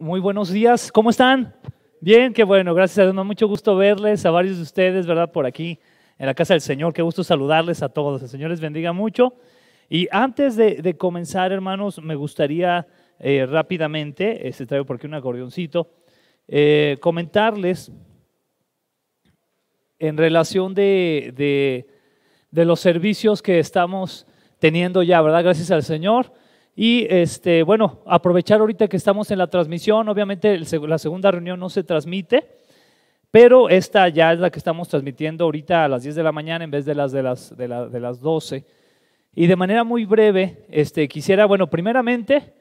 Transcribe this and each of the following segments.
Muy buenos días, ¿cómo están? Bien, qué bueno, gracias a Dios, mucho gusto verles a varios de ustedes, ¿verdad? Por aquí en la casa del Señor, qué gusto saludarles a todos, el Señor les bendiga mucho. Y antes de, comenzar, hermanos, me gustaría eh, rápidamente, este se traigo por aquí un acordeoncito, eh, comentarles en relación de, de los servicios que estamos teniendo ya, ¿verdad? Gracias al Señor. Y este, bueno, aprovechar ahorita que estamos en la transmisión, obviamente la segunda reunión no se transmite, pero esta ya es la que estamos transmitiendo ahorita a las 10 de la mañana en vez de las de las, de, la, de las 12. Y de manera muy breve, este, quisiera, bueno, primeramente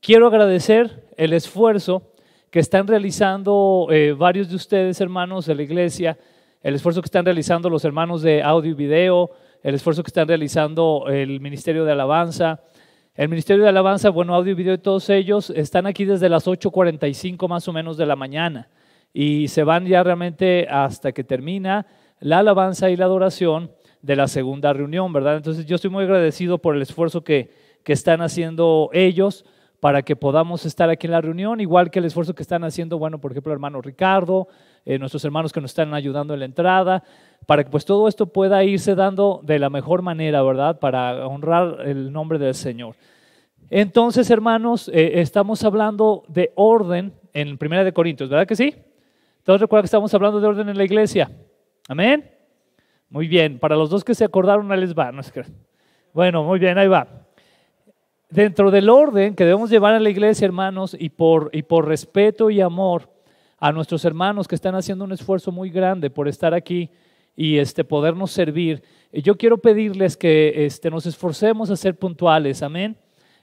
quiero agradecer el esfuerzo que están realizando eh, varios de ustedes, hermanos de la iglesia, el esfuerzo que están realizando los hermanos de audio y video, el esfuerzo que están realizando el Ministerio de Alabanza, el Ministerio de Alabanza, Bueno Audio y Video de todos ellos están aquí desde las 8.45 más o menos de la mañana y se van ya realmente hasta que termina la alabanza y la adoración de la segunda reunión, ¿verdad? Entonces yo estoy muy agradecido por el esfuerzo que, que están haciendo ellos para que podamos estar aquí en la reunión, igual que el esfuerzo que están haciendo, bueno, por ejemplo, hermano Ricardo, eh, nuestros hermanos que nos están ayudando en la entrada, para que pues todo esto pueda irse dando de la mejor manera, ¿verdad? Para honrar el nombre del Señor. Entonces, hermanos, eh, estamos hablando de orden en Primera de Corintios, ¿verdad que sí? Entonces recuerda que estamos hablando de orden en la iglesia. Amén. Muy bien, para los dos que se acordaron, ahí les va. Bueno, muy bien, ahí va. Dentro del orden que debemos llevar a la iglesia, hermanos, y por, y por respeto y amor, a nuestros hermanos que están haciendo un esfuerzo muy grande por estar aquí y este, podernos servir. Yo quiero pedirles que este, nos esforcemos a ser puntuales, amén.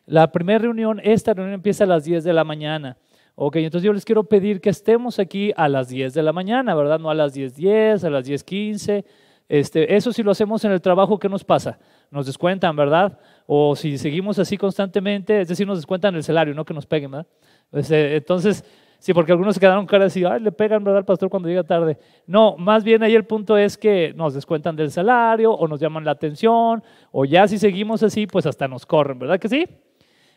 La primera reunión, esta reunión empieza a las 10 de la mañana. Ok, entonces yo les quiero pedir que estemos aquí a las 10 de la mañana, ¿verdad? No a las 10.10, a las 10.15. Este, eso si lo hacemos en el trabajo, ¿qué nos pasa? Nos descuentan, ¿verdad? O si seguimos así constantemente, es decir, nos descuentan el salario, no que nos peguen, ¿verdad? Este, entonces, Sí, porque algunos se quedaron caras y ay, le pegan ¿verdad, al pastor cuando llega tarde. No, más bien ahí el punto es que nos descuentan del salario o nos llaman la atención o ya si seguimos así, pues hasta nos corren, ¿verdad que sí?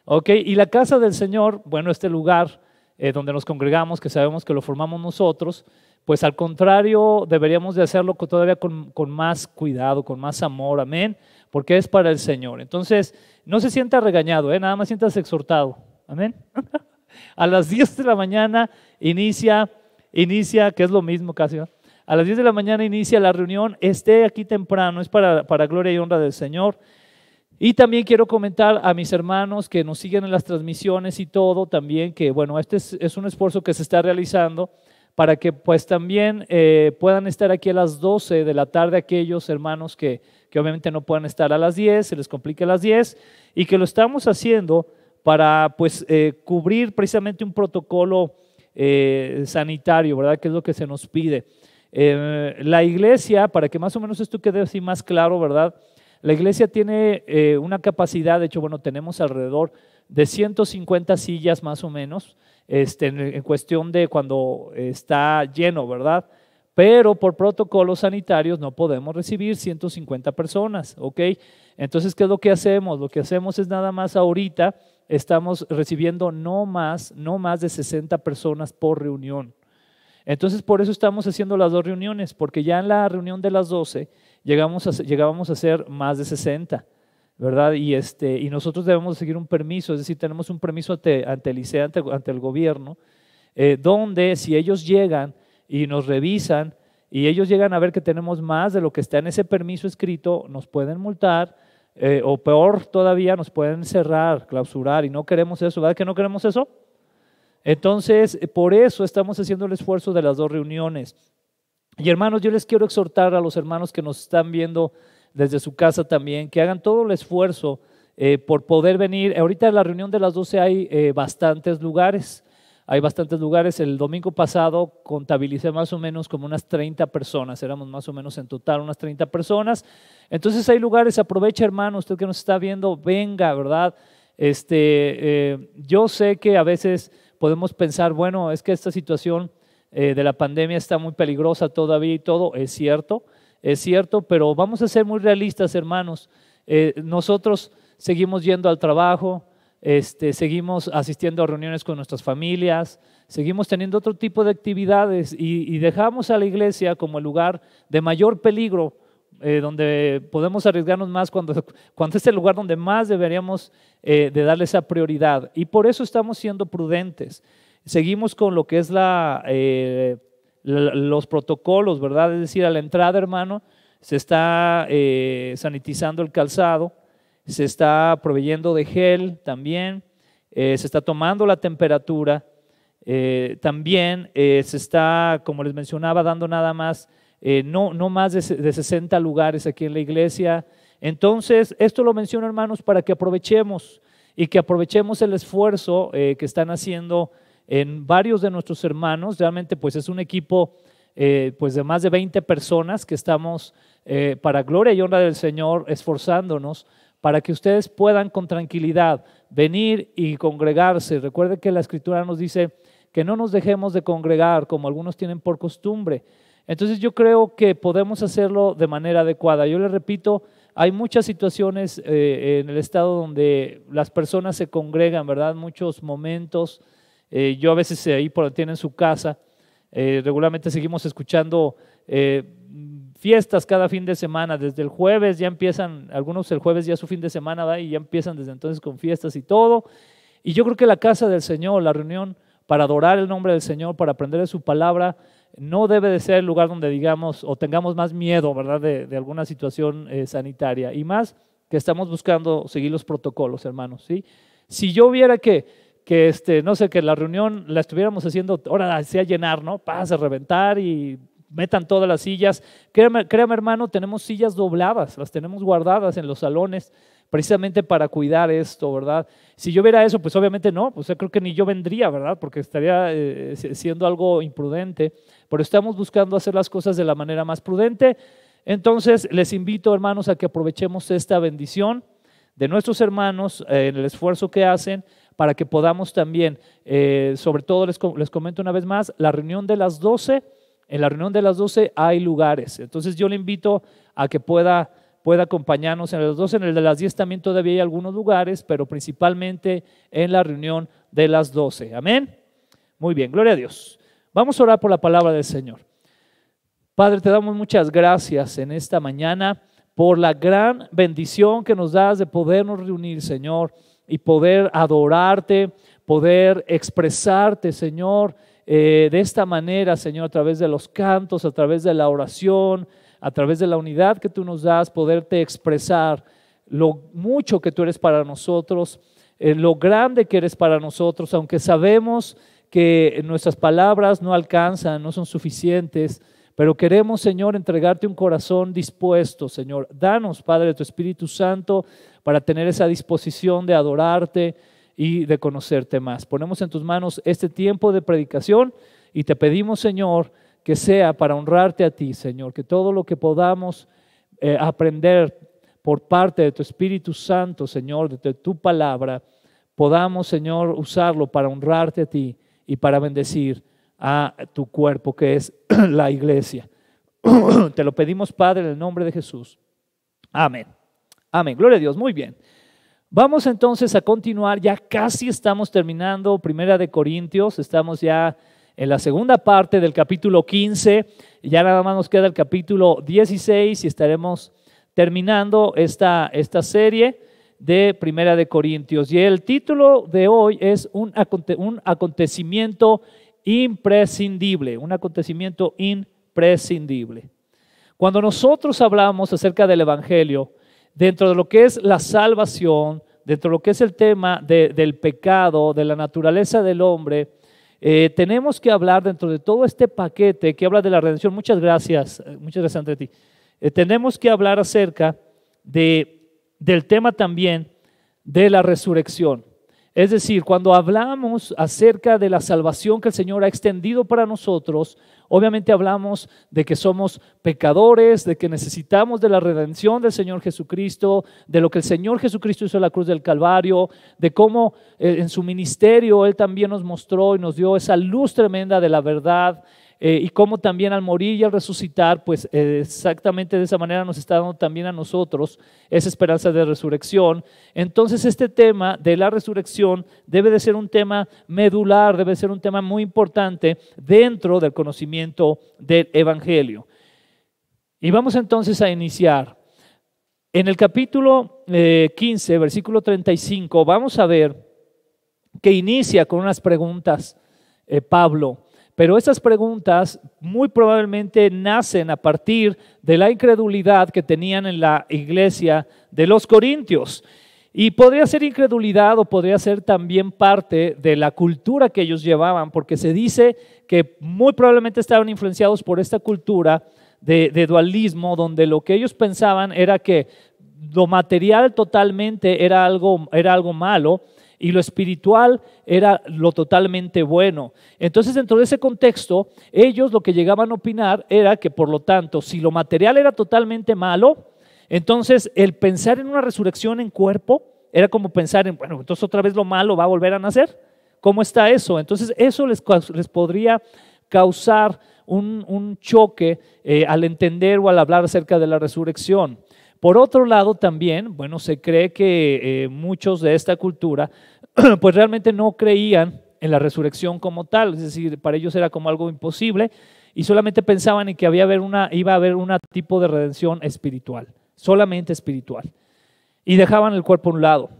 Ok, y la casa del Señor, bueno, este lugar eh, donde nos congregamos, que sabemos que lo formamos nosotros, pues al contrario, deberíamos de hacerlo todavía con, con, más cuidado, con más amor, amén, porque es para el Señor. Entonces, no se sienta regañado, ¿eh? nada más sientas exhortado, amén. A las 10 de la mañana inicia, inicia, que es lo mismo casi, a las 10 de la mañana inicia la reunión, esté aquí temprano, es para, para gloria y honra del Señor. Y también quiero comentar a mis hermanos que nos siguen en las transmisiones y todo, también que, bueno, este es, un esfuerzo que se está realizando para que pues también eh, puedan estar aquí a las 12 de la tarde aquellos hermanos que, que obviamente no puedan estar a las 10, se les complica a las 10, y que lo estamos haciendo para pues, eh, cubrir precisamente un protocolo eh, sanitario, ¿verdad? Que es lo que se nos pide. Eh, la iglesia, para que más o menos esto quede así más claro, ¿verdad? La iglesia tiene una capacidad, de hecho, bueno, tenemos alrededor de 150 sillas más o menos, este, en, en, cuestión de cuando está lleno, ¿verdad? Pero por protocolos sanitarios no podemos recibir 150 personas, ¿ok? Entonces, ¿qué es lo que hacemos? Lo que hacemos es nada más ahorita estamos recibiendo no más, no más de 60 personas por reunión. Entonces, por eso estamos haciendo las dos reuniones, porque ya en la reunión de las 12 llegamos llegábamos a ser más de 60, ¿verdad? Y, este, y nosotros debemos seguir un permiso, es decir, tenemos un permiso ante, el ICE, ante, el gobierno, eh, donde si ellos llegan y nos revisan y ellos llegan a ver que tenemos más de lo que está en ese permiso escrito, nos pueden multar, eh, o peor todavía, nos pueden cerrar, clausurar, y no queremos eso, ¿verdad que no queremos eso? Entonces, eh, por eso estamos haciendo el esfuerzo de las dos reuniones. Y hermanos, yo les quiero exhortar a los hermanos que nos están viendo desde su casa también, que hagan todo el esfuerzo eh, por poder venir. Ahorita en la reunión de las 12 hay bastantes lugares. Hay bastantes lugares. El domingo pasado contabilicé más o menos como unas 30 personas. Éramos más o menos en total unas 30 personas. Entonces hay lugares, aprovecha hermano, usted que nos está viendo, venga, ¿verdad? Este, eh, yo sé que a veces podemos pensar, bueno, es que esta situación eh, de la pandemia está muy peligrosa todavía y todo. Es cierto, es cierto, pero vamos a ser muy realistas, hermanos. Eh, nosotros seguimos yendo al trabajo, este, seguimos asistiendo a reuniones con nuestras familias, seguimos teniendo otro tipo de actividades y, dejamos a la iglesia como el lugar de mayor peligro, eh, donde podemos arriesgarnos más cuando, es el lugar donde más deberíamos eh, de darle esa prioridad. Y por eso estamos siendo prudentes. Seguimos con lo que es eh, los protocolos, ¿verdad? Es decir, a la entrada, hermano, se está sanitizando el calzado se está proveyendo de gel también, eh, se está tomando la temperatura, eh, también eh, se está, como les mencionaba, dando nada más, no, más de, 60 lugares aquí en la iglesia. Entonces, esto lo menciono hermanos para que aprovechemos y que aprovechemos el esfuerzo que están haciendo en varios de nuestros hermanos. Realmente, pues es un equipo pues de más de 20 personas que estamos para gloria y honra del Señor esforzándonos para que ustedes puedan con tranquilidad venir y congregarse. Recuerde que la escritura nos dice que no nos dejemos de congregar como algunos tienen por costumbre. Entonces yo creo que podemos hacerlo de manera adecuada. Yo les repito, hay muchas situaciones eh, en el estado donde las personas se congregan, ¿verdad? Muchos momentos. Eh, yo a veces ahí por tienen su casa. Eh, regularmente seguimos escuchando fiestas cada fin de semana. Desde el jueves ya empiezan, algunos el jueves ya su fin de semana va y ya empiezan desde entonces con fiestas y todo. Y yo creo que la casa del Señor, la reunión para adorar el nombre del Señor, para aprender de su palabra, no debe de ser el lugar donde digamos o tengamos más miedo, ¿verdad?, de, alguna situación eh, sanitaria. Y más que estamos buscando seguir los protocolos, hermanos, ¿sí? Si yo viera que, que este, no sé, que la reunión la estuviéramos haciendo, ahora sea llenar, ¿no? Pasa, reventar y metan todas las sillas. Créame, hermano, tenemos sillas dobladas, las tenemos guardadas en los salones precisamente para cuidar esto, ¿verdad? Si yo viera eso, pues obviamente no, pues creo que ni yo vendría, ¿verdad? Porque estaría eh, siendo algo imprudente, pero estamos buscando hacer las cosas de la manera más prudente. Entonces, les invito, hermanos, a que aprovechemos esta bendición de nuestros hermanos eh, en el esfuerzo que hacen para que podamos también, eh, sobre todo les, les comento una vez más, la reunión de las 12 en la reunión de las 12 hay lugares. Entonces yo le invito a que pueda, pueda acompañarnos en las doce. En el de las 10 también todavía hay algunos lugares, pero principalmente en la reunión de las 12. Amén. Muy bien, gloria a Dios. Vamos a orar por la palabra del Señor. Padre, te damos muchas gracias en esta mañana por la gran bendición que nos das de podernos reunir, Señor, y poder adorarte, poder expresarte, Señor eh, de esta manera, Señor, a través de los cantos, a través de la oración, a través de la unidad que tú nos das, poderte expresar lo mucho que tú eres para nosotros, eh, lo grande que eres para nosotros, aunque sabemos que nuestras palabras no alcanzan, no son suficientes, pero queremos, Señor, entregarte un corazón dispuesto, Señor. Danos, Padre, tu Espíritu Santo, para tener esa disposición de adorarte, y de conocerte más. Ponemos en tus manos este tiempo de predicación y te pedimos, Señor, que sea para honrarte a ti, Señor, que todo lo que podamos eh, aprender por parte de tu Espíritu Santo, Señor, de tu palabra, podamos, Señor, usarlo para honrarte a ti y para bendecir a tu cuerpo, que es la iglesia. Te lo pedimos, Padre, en el nombre de Jesús. Amén. Amén. Gloria a Dios. Muy bien. Vamos entonces a continuar, ya casi estamos terminando Primera de Corintios, estamos ya en la segunda parte del capítulo 15, ya nada más nos queda el capítulo 16 y estaremos terminando esta, esta serie de Primera de Corintios. Y el título de hoy es un, un acontecimiento imprescindible, un acontecimiento imprescindible. Cuando nosotros hablamos acerca del Evangelio, dentro de lo que es la salvación, dentro de lo que es el tema del pecado, de la naturaleza del hombre, eh, tenemos que hablar dentro de todo este paquete que habla de la redención. Muchas gracias, eh, muchas gracias Andretti. ti. Eh, tenemos que hablar acerca de, del tema también de la resurrección. Es decir, cuando hablamos acerca de la salvación que el Señor ha extendido para nosotros, obviamente hablamos de que somos pecadores, de que necesitamos de la redención del Señor Jesucristo, de lo que el Señor Jesucristo hizo en la cruz del Calvario, de cómo eh, en su ministerio Él también nos mostró y nos dio esa luz tremenda de la verdad eh, y cómo también al morir y al resucitar, pues eh, exactamente de esa manera nos está dando también a nosotros esa esperanza de resurrección. Entonces este tema de la resurrección debe de ser un tema medular, debe de ser un tema muy importante dentro del conocimiento del Evangelio. Y vamos entonces a iniciar. En el capítulo 15, eh, versículo 35, vamos a ver que inicia con unas preguntas Pablo pero esas preguntas muy probablemente nacen a partir de la incredulidad que tenían en la iglesia de los Corintios. Y podría ser incredulidad o podría ser también parte de la cultura que ellos llevaban, porque se dice que muy probablemente estaban influenciados por esta cultura de, dualismo, donde lo que ellos pensaban era que lo material totalmente era algo, era algo malo, y lo espiritual era lo totalmente bueno. Entonces, dentro de ese contexto, ellos lo que llegaban a opinar era que, por lo tanto, si lo material era totalmente malo, entonces el pensar en una resurrección en cuerpo era como pensar en, bueno, entonces otra vez lo malo va a volver a nacer. ¿Cómo está eso? Entonces, eso les, podría causar un, choque eh, al entender o al hablar acerca de la resurrección. Por otro lado, también, bueno, se cree que eh, muchos de esta cultura pues realmente no creían en la resurrección como tal, es decir, para ellos era como algo imposible y solamente pensaban en que había haber una, iba a haber un tipo de redención espiritual, solamente espiritual, y dejaban el cuerpo a un lado.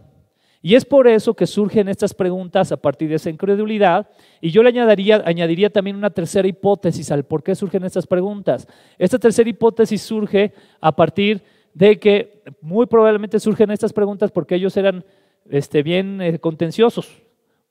Y es por eso que surgen estas preguntas a partir de esa incredulidad. Y yo le añadiría, añadiría también una tercera hipótesis al por qué surgen estas preguntas. Esta tercera hipótesis surge a partir de que muy probablemente surgen estas preguntas porque ellos eran este, bien eh, contenciosos.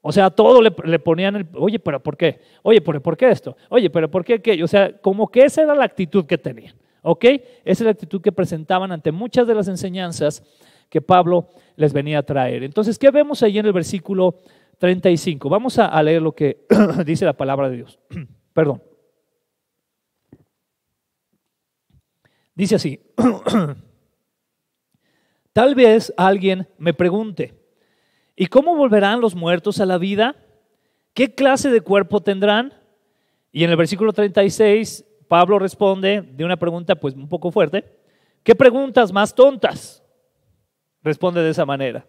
O sea, todo le, ponían el, oye, pero ¿por qué? Oye, pero ¿por qué esto? Oye, pero ¿por qué aquello? O sea, como que esa era la actitud que tenían, ¿ok? Esa es la actitud que presentaban ante muchas de las enseñanzas que Pablo les venía a traer. Entonces, ¿qué vemos ahí en el versículo 35? Vamos a leer lo que dice la palabra de Dios. Perdón. Dice así, tal vez alguien me pregunte, ¿Y cómo volverán los muertos a la vida? ¿Qué clase de cuerpo tendrán? Y en el versículo 36, Pablo responde de una pregunta pues un poco fuerte. ¿Qué preguntas más tontas? Responde de esa manera.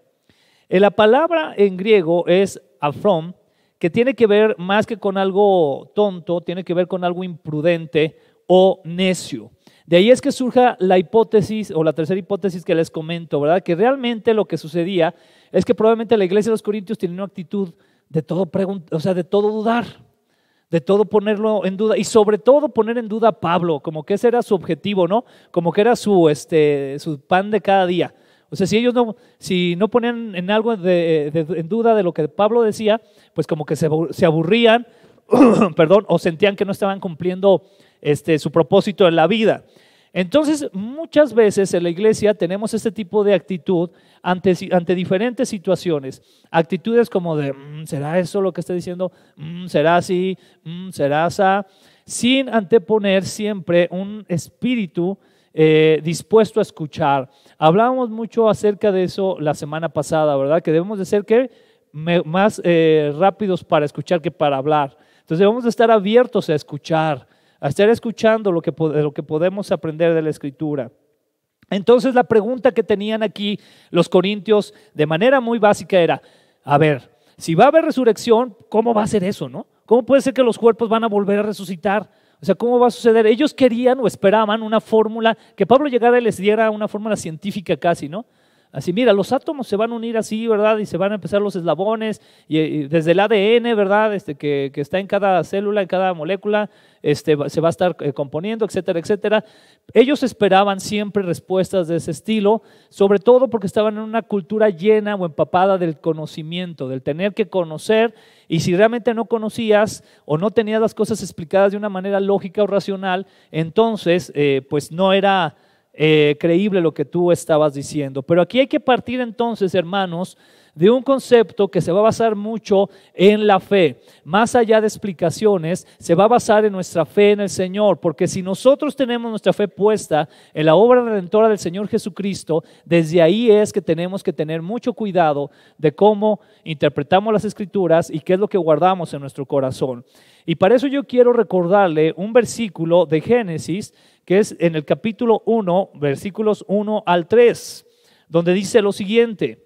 Eh, la palabra en griego es afrom, que tiene que ver más que con algo tonto, tiene que ver con algo imprudente o necio. De ahí es que surja la hipótesis o la tercera hipótesis que les comento, ¿verdad? Que realmente lo que sucedía es que probablemente la iglesia de los Corintios tenía una actitud de todo, o sea, de todo dudar, de todo ponerlo en duda y sobre todo poner en duda a Pablo, como que ese era su objetivo, ¿no? Como que era su, este, su pan de cada día. O sea, si ellos no, si no ponían en algo en duda de lo que Pablo decía, pues como que se, se aburrían, perdón, o sentían que no estaban cumpliendo este, su propósito en la vida. Entonces, muchas veces en la iglesia tenemos este tipo de actitud ante, ante diferentes situaciones. Actitudes como de, mm, ¿será eso lo que está diciendo? Mm, ¿Será así? Mm, ¿Será esa? Sin anteponer siempre un espíritu eh, dispuesto a escuchar. Hablábamos mucho acerca de eso la semana pasada, ¿verdad? Que debemos de ser que más eh, rápidos para escuchar que para hablar. Entonces debemos de estar abiertos a escuchar, a estar escuchando lo que, lo que podemos aprender de la escritura. Entonces la pregunta que tenían aquí los corintios de manera muy básica era, a ver, si va a haber resurrección, ¿cómo va a ser eso, no? ¿Cómo puede ser que los cuerpos van a volver a resucitar? O sea, ¿cómo va a suceder? Ellos querían o esperaban una fórmula, que Pablo llegara y les diera una fórmula científica casi, ¿no? Así, mira, los átomos se van a unir así, ¿verdad? Y se van a empezar los eslabones, y, desde el ADN, ¿verdad? Este, que, está en cada célula, en cada molécula, este, se va a estar eh, componiendo, etcétera, etcétera. Ellos esperaban siempre respuestas de ese estilo, sobre todo porque estaban en una cultura llena o empapada del conocimiento, del tener que conocer, y si realmente no conocías o no tenías las cosas explicadas de una manera lógica o racional, entonces, eh, pues no era eh, creíble lo que tú estabas diciendo. Pero aquí hay que partir entonces, hermanos, de un concepto que se va a basar mucho en la fe. Más allá de explicaciones, se va a basar en nuestra fe en el Señor, porque si nosotros tenemos nuestra fe puesta en la obra redentora del Señor Jesucristo, desde ahí es que tenemos que tener mucho cuidado de cómo interpretamos las escrituras y qué es lo que guardamos en nuestro corazón. Y para eso yo quiero recordarle un versículo de Génesis que es en el capítulo 1, versículos 1 al 3, donde dice lo siguiente,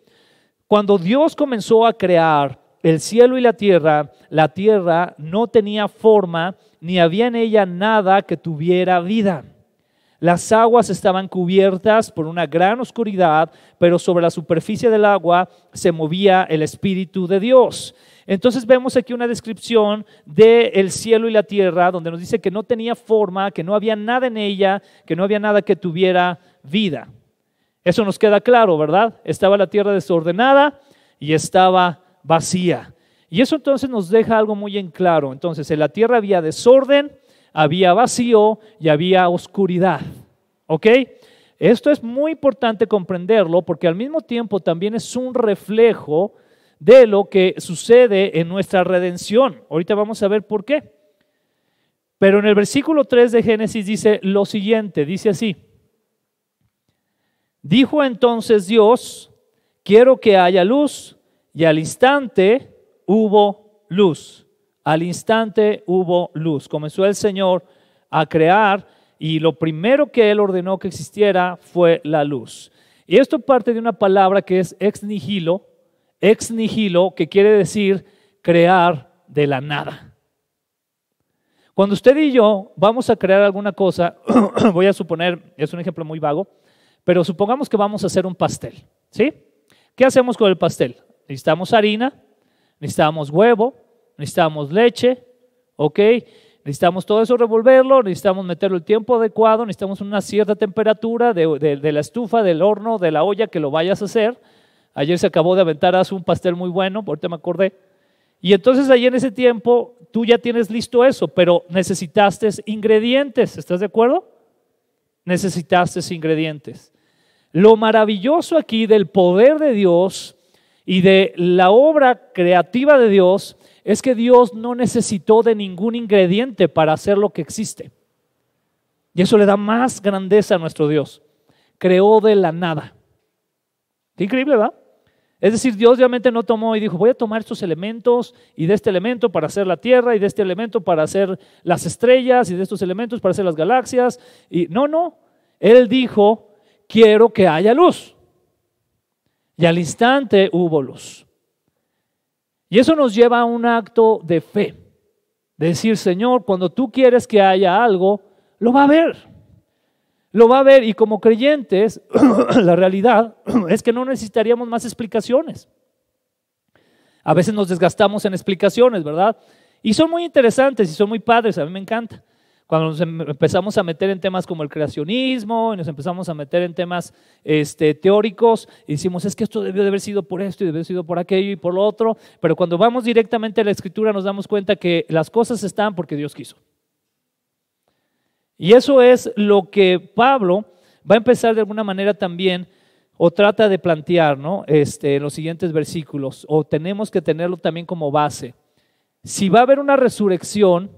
cuando Dios comenzó a crear el cielo y la tierra, la tierra no tenía forma, ni había en ella nada que tuviera vida. Las aguas estaban cubiertas por una gran oscuridad, pero sobre la superficie del agua se movía el Espíritu de Dios. Entonces vemos aquí una descripción del cielo y la tierra, donde nos dice que no tenía forma, que no había nada en ella, que no había nada que tuviera vida. Eso nos queda claro, ¿verdad? Estaba la tierra desordenada y estaba vacía. Y eso entonces nos deja algo muy en claro. Entonces, en la tierra había desorden, había vacío y había oscuridad. ¿Ok? Esto es muy importante comprenderlo porque al mismo tiempo también es un reflejo de lo que sucede en nuestra redención. Ahorita vamos a ver por qué. Pero en el versículo 3 de Génesis dice lo siguiente, dice así. Dijo entonces Dios, quiero que haya luz, y al instante hubo luz. Al instante hubo luz. Comenzó el Señor a crear y lo primero que Él ordenó que existiera fue la luz. Y esto parte de una palabra que es ex nihilo, ex nihilo, que quiere decir crear de la nada. Cuando usted y yo vamos a crear alguna cosa, voy a suponer, es un ejemplo muy vago, pero supongamos que vamos a hacer un pastel, ¿sí? ¿Qué hacemos con el pastel? Necesitamos harina, necesitamos huevo, necesitamos leche, ¿ok? Necesitamos todo eso revolverlo, necesitamos meterlo el tiempo adecuado, necesitamos una cierta temperatura de la estufa, del horno, de la olla que lo vayas a hacer, Ayer se acabó de aventar hace un pastel muy bueno, ahorita me acordé. Y entonces ahí en ese tiempo tú ya tienes listo eso, pero necesitaste ingredientes, ¿estás de acuerdo? Necesitaste ingredientes. Lo maravilloso aquí del poder de Dios y de la obra creativa de Dios es que Dios no necesitó de ningún ingrediente para hacer lo que existe. Y eso le da más grandeza a nuestro Dios. Creó de la nada. Qué increíble, ¿verdad? Es decir, Dios obviamente no tomó y dijo, voy a tomar estos elementos y de este elemento para hacer la Tierra y de este elemento para hacer las estrellas y de estos elementos para hacer las galaxias. Y no, no, Él dijo, quiero que haya luz. Y al instante hubo luz. Y eso nos lleva a un acto de fe. De decir, Señor, cuando tú quieres que haya algo, lo va a haber lo va a ver y como creyentes, la realidad es que no necesitaríamos más explicaciones. A veces nos desgastamos en explicaciones, ¿verdad? Y son muy interesantes y son muy padres, a mí me encanta. Cuando nos em-, empezamos a meter en temas como el creacionismo y nos empezamos a meter en temas este, teóricos, y decimos, es que esto debió de haber sido por esto y debió de haber sido por aquello y por lo otro, pero cuando vamos directamente a la escritura nos damos cuenta que las cosas están porque Dios quiso. Y eso es lo que Pablo va a empezar de alguna manera también o trata de plantear, este, en los siguientes versículos, o tenemos que tenerlo también como base. Si va a haber una resurrección,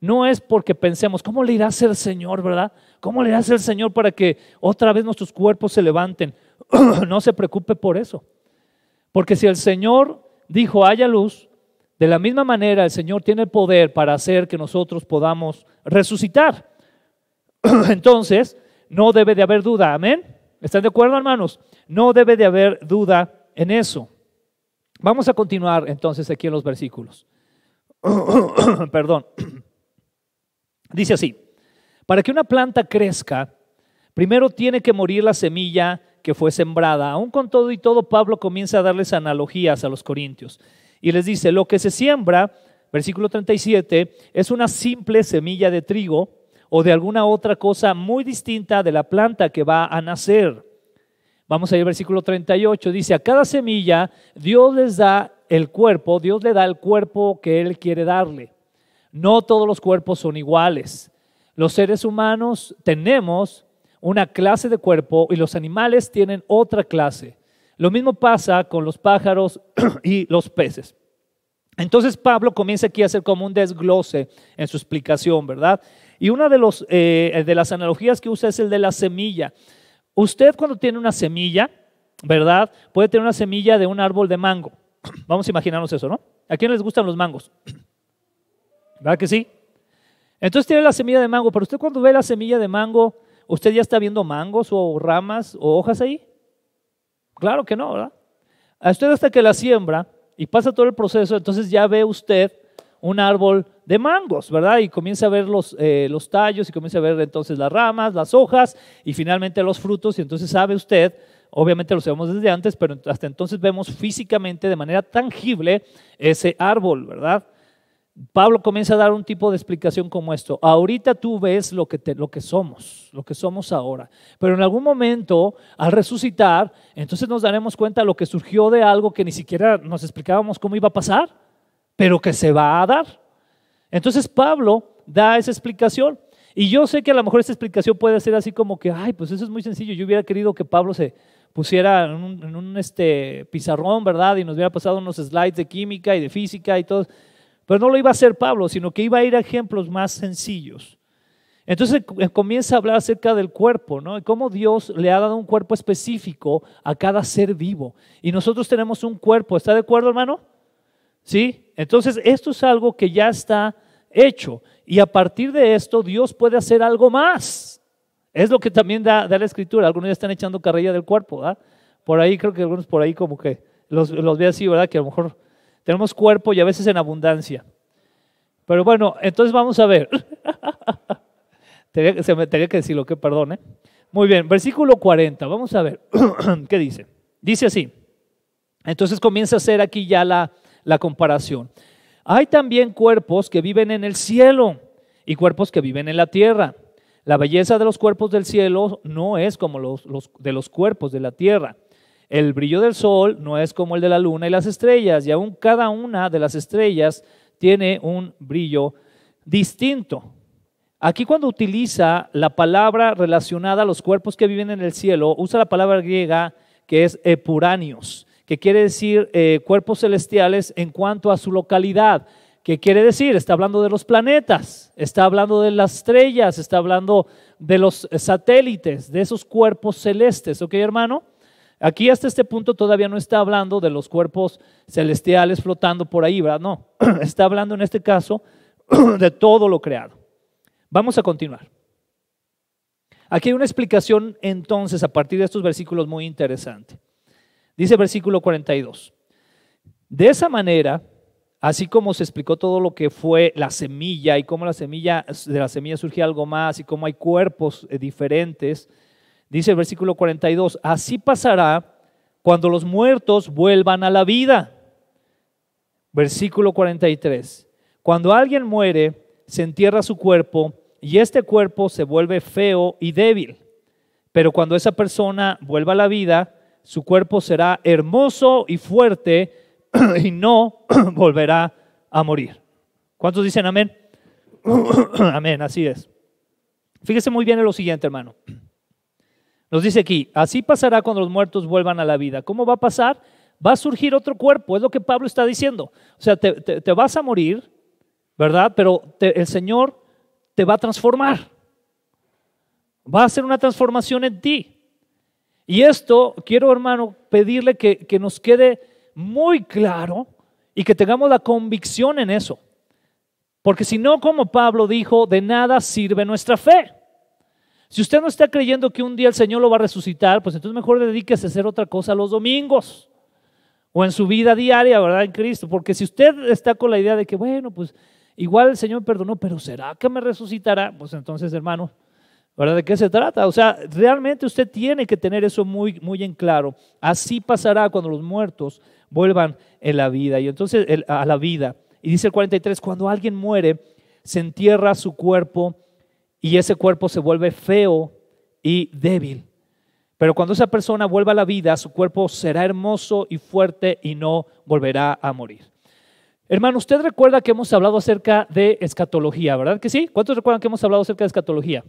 no es porque pensemos, ¿cómo le irá a el Señor, verdad? ¿Cómo le irá a el Señor para que otra vez nuestros cuerpos se levanten? no se preocupe por eso. Porque si el Señor dijo, haya luz, de la misma manera el Señor tiene el poder para hacer que nosotros podamos resucitar. Entonces, no debe de haber duda, amén. ¿Están de acuerdo, hermanos? No debe de haber duda en eso. Vamos a continuar entonces aquí en los versículos. Perdón. Dice así, para que una planta crezca, primero tiene que morir la semilla que fue sembrada. Aún con todo y todo, Pablo comienza a darles analogías a los corintios. Y les dice, lo que se siembra, versículo 37, es una simple semilla de trigo o de alguna otra cosa muy distinta de la planta que va a nacer. Vamos a ir al versículo 38, dice, a cada semilla Dios les da el cuerpo, Dios le da el cuerpo que Él quiere darle. No todos los cuerpos son iguales. Los seres humanos tenemos una clase de cuerpo y los animales tienen otra clase. Lo mismo pasa con los pájaros y los peces. Entonces Pablo comienza aquí a hacer como un desglose en su explicación, ¿verdad? Y una eh, de, las analogías que usa es el de la semilla. Usted cuando tiene una semilla, ¿verdad? Puede tener una semilla de un árbol de mango. Vamos a imaginarnos eso, ¿no? ¿A quién les gustan los mangos? ¿Verdad que sí? Entonces tiene la semilla de mango, pero usted cuando ve la semilla de mango, ¿usted ya está viendo mangos o ramas o hojas ahí? Claro que no, ¿verdad? A usted hasta que la siembra y pasa todo el proceso, entonces ya ve usted un árbol de mangos, ¿verdad? Y comienza a ver los, eh, los tallos y comienza a ver entonces las ramas, las hojas y finalmente los frutos. Y entonces sabe usted, obviamente lo sabemos desde antes, pero hasta entonces vemos físicamente de manera tangible ese árbol, ¿verdad? Pablo comienza a dar un tipo de explicación como esto. Ahorita tú ves lo que, te, lo que somos, lo que somos ahora. Pero en algún momento, al resucitar, entonces nos daremos cuenta de lo que surgió de algo que ni siquiera nos explicábamos cómo iba a pasar pero que se va a dar. Entonces Pablo da esa explicación. Y yo sé que a lo mejor esa explicación puede ser así como que, ay, pues eso es muy sencillo. Yo hubiera querido que Pablo se pusiera en un, este, pizarrón, ¿verdad? Y nos hubiera pasado unos slides de química y de física y todo. Pero no lo iba a hacer Pablo, sino que iba a ir a ejemplos más sencillos. Entonces eh, eh, comienza a hablar acerca del cuerpo, ¿no? Y cómo Dios le ha dado un cuerpo específico a cada ser vivo. Y nosotros tenemos un cuerpo, ¿está de acuerdo, hermano? ¿Sí? Entonces, esto es algo que ya está hecho. Y a partir de esto, Dios puede hacer algo más. Es lo que también da, la escritura. Algunos ya están echando carrilla del cuerpo, ¿verdad? Por ahí creo que algunos por ahí como que los, ve así, ¿verdad? Que a lo mejor tenemos cuerpo y a veces en abundancia. Pero bueno, entonces vamos a ver. se me tenía que decirlo, que perdone. ¿eh? Muy bien, versículo 40, vamos a ver qué dice. Dice así. Entonces comienza a ser aquí ya la, la comparación. Hay también cuerpos que viven en el cielo y cuerpos que viven en la tierra. La belleza de los cuerpos del cielo no es como los, de los cuerpos de la tierra. El brillo del sol no es como el de la luna y las estrellas, y aún cada una de las estrellas tiene un brillo distinto. Aquí cuando utiliza la palabra relacionada a los cuerpos que viven en el cielo, usa la palabra griega que es epuranios que quiere decir eh, cuerpos celestiales en cuanto a su localidad. ¿Qué quiere decir? Está hablando de los planetas, está hablando de las estrellas, está hablando de los satélites, de esos cuerpos celestes, ¿ok hermano? Aquí hasta este punto todavía no está hablando de los cuerpos celestiales flotando por ahí, ¿verdad? No, está hablando en este caso de todo lo creado. Vamos a continuar. Aquí hay una explicación entonces a partir de estos versículos muy interesante. Dice versículo 42. De esa manera, así como se explicó todo lo que fue la semilla y cómo la semilla de la semilla surgió algo más y cómo hay cuerpos eh, diferentes, dice el versículo 42, así pasará cuando los muertos vuelvan a la vida. Versículo 43. Cuando alguien muere, se entierra su cuerpo y este cuerpo se vuelve feo y débil. Pero cuando esa persona vuelva a la vida, su cuerpo será hermoso y fuerte y no volverá a morir. ¿Cuántos dicen amén? amén, así es. Fíjese muy bien en lo siguiente, hermano. Nos dice aquí, así pasará cuando los muertos vuelvan a la vida. ¿Cómo va a pasar? Va a surgir otro cuerpo, es lo que Pablo está diciendo. O sea, te, vas a morir, ¿verdad? Pero el Señor te va a transformar. Va a hacer una transformación en ti. Y esto quiero, hermano, pedirle que, nos quede muy claro y que tengamos la convicción en eso. Porque si no, como Pablo dijo, de nada sirve nuestra fe. Si usted no está creyendo que un día el Señor lo va a resucitar, pues entonces mejor dedíquese a hacer otra cosa los domingos o en su vida diaria, ¿verdad? En Cristo. Porque si usted está con la idea de que, bueno, pues igual el Señor me perdonó, pero ¿será que me resucitará? Pues entonces, hermano, ¿Verdad? ¿De qué se trata? O sea, realmente usted tiene que tener eso muy, muy en claro. Así pasará cuando los muertos vuelvan en la vida. Y entonces, a la vida. Y dice el 43, cuando alguien muere, se entierra su cuerpo y ese cuerpo se vuelve feo y débil. Pero cuando esa persona vuelva a la vida, su cuerpo será hermoso y fuerte y no volverá a morir. Hermano, usted recuerda que hemos hablado acerca de escatología, ¿verdad que sí? ¿Cuántos recuerdan que hemos hablado acerca de escatología?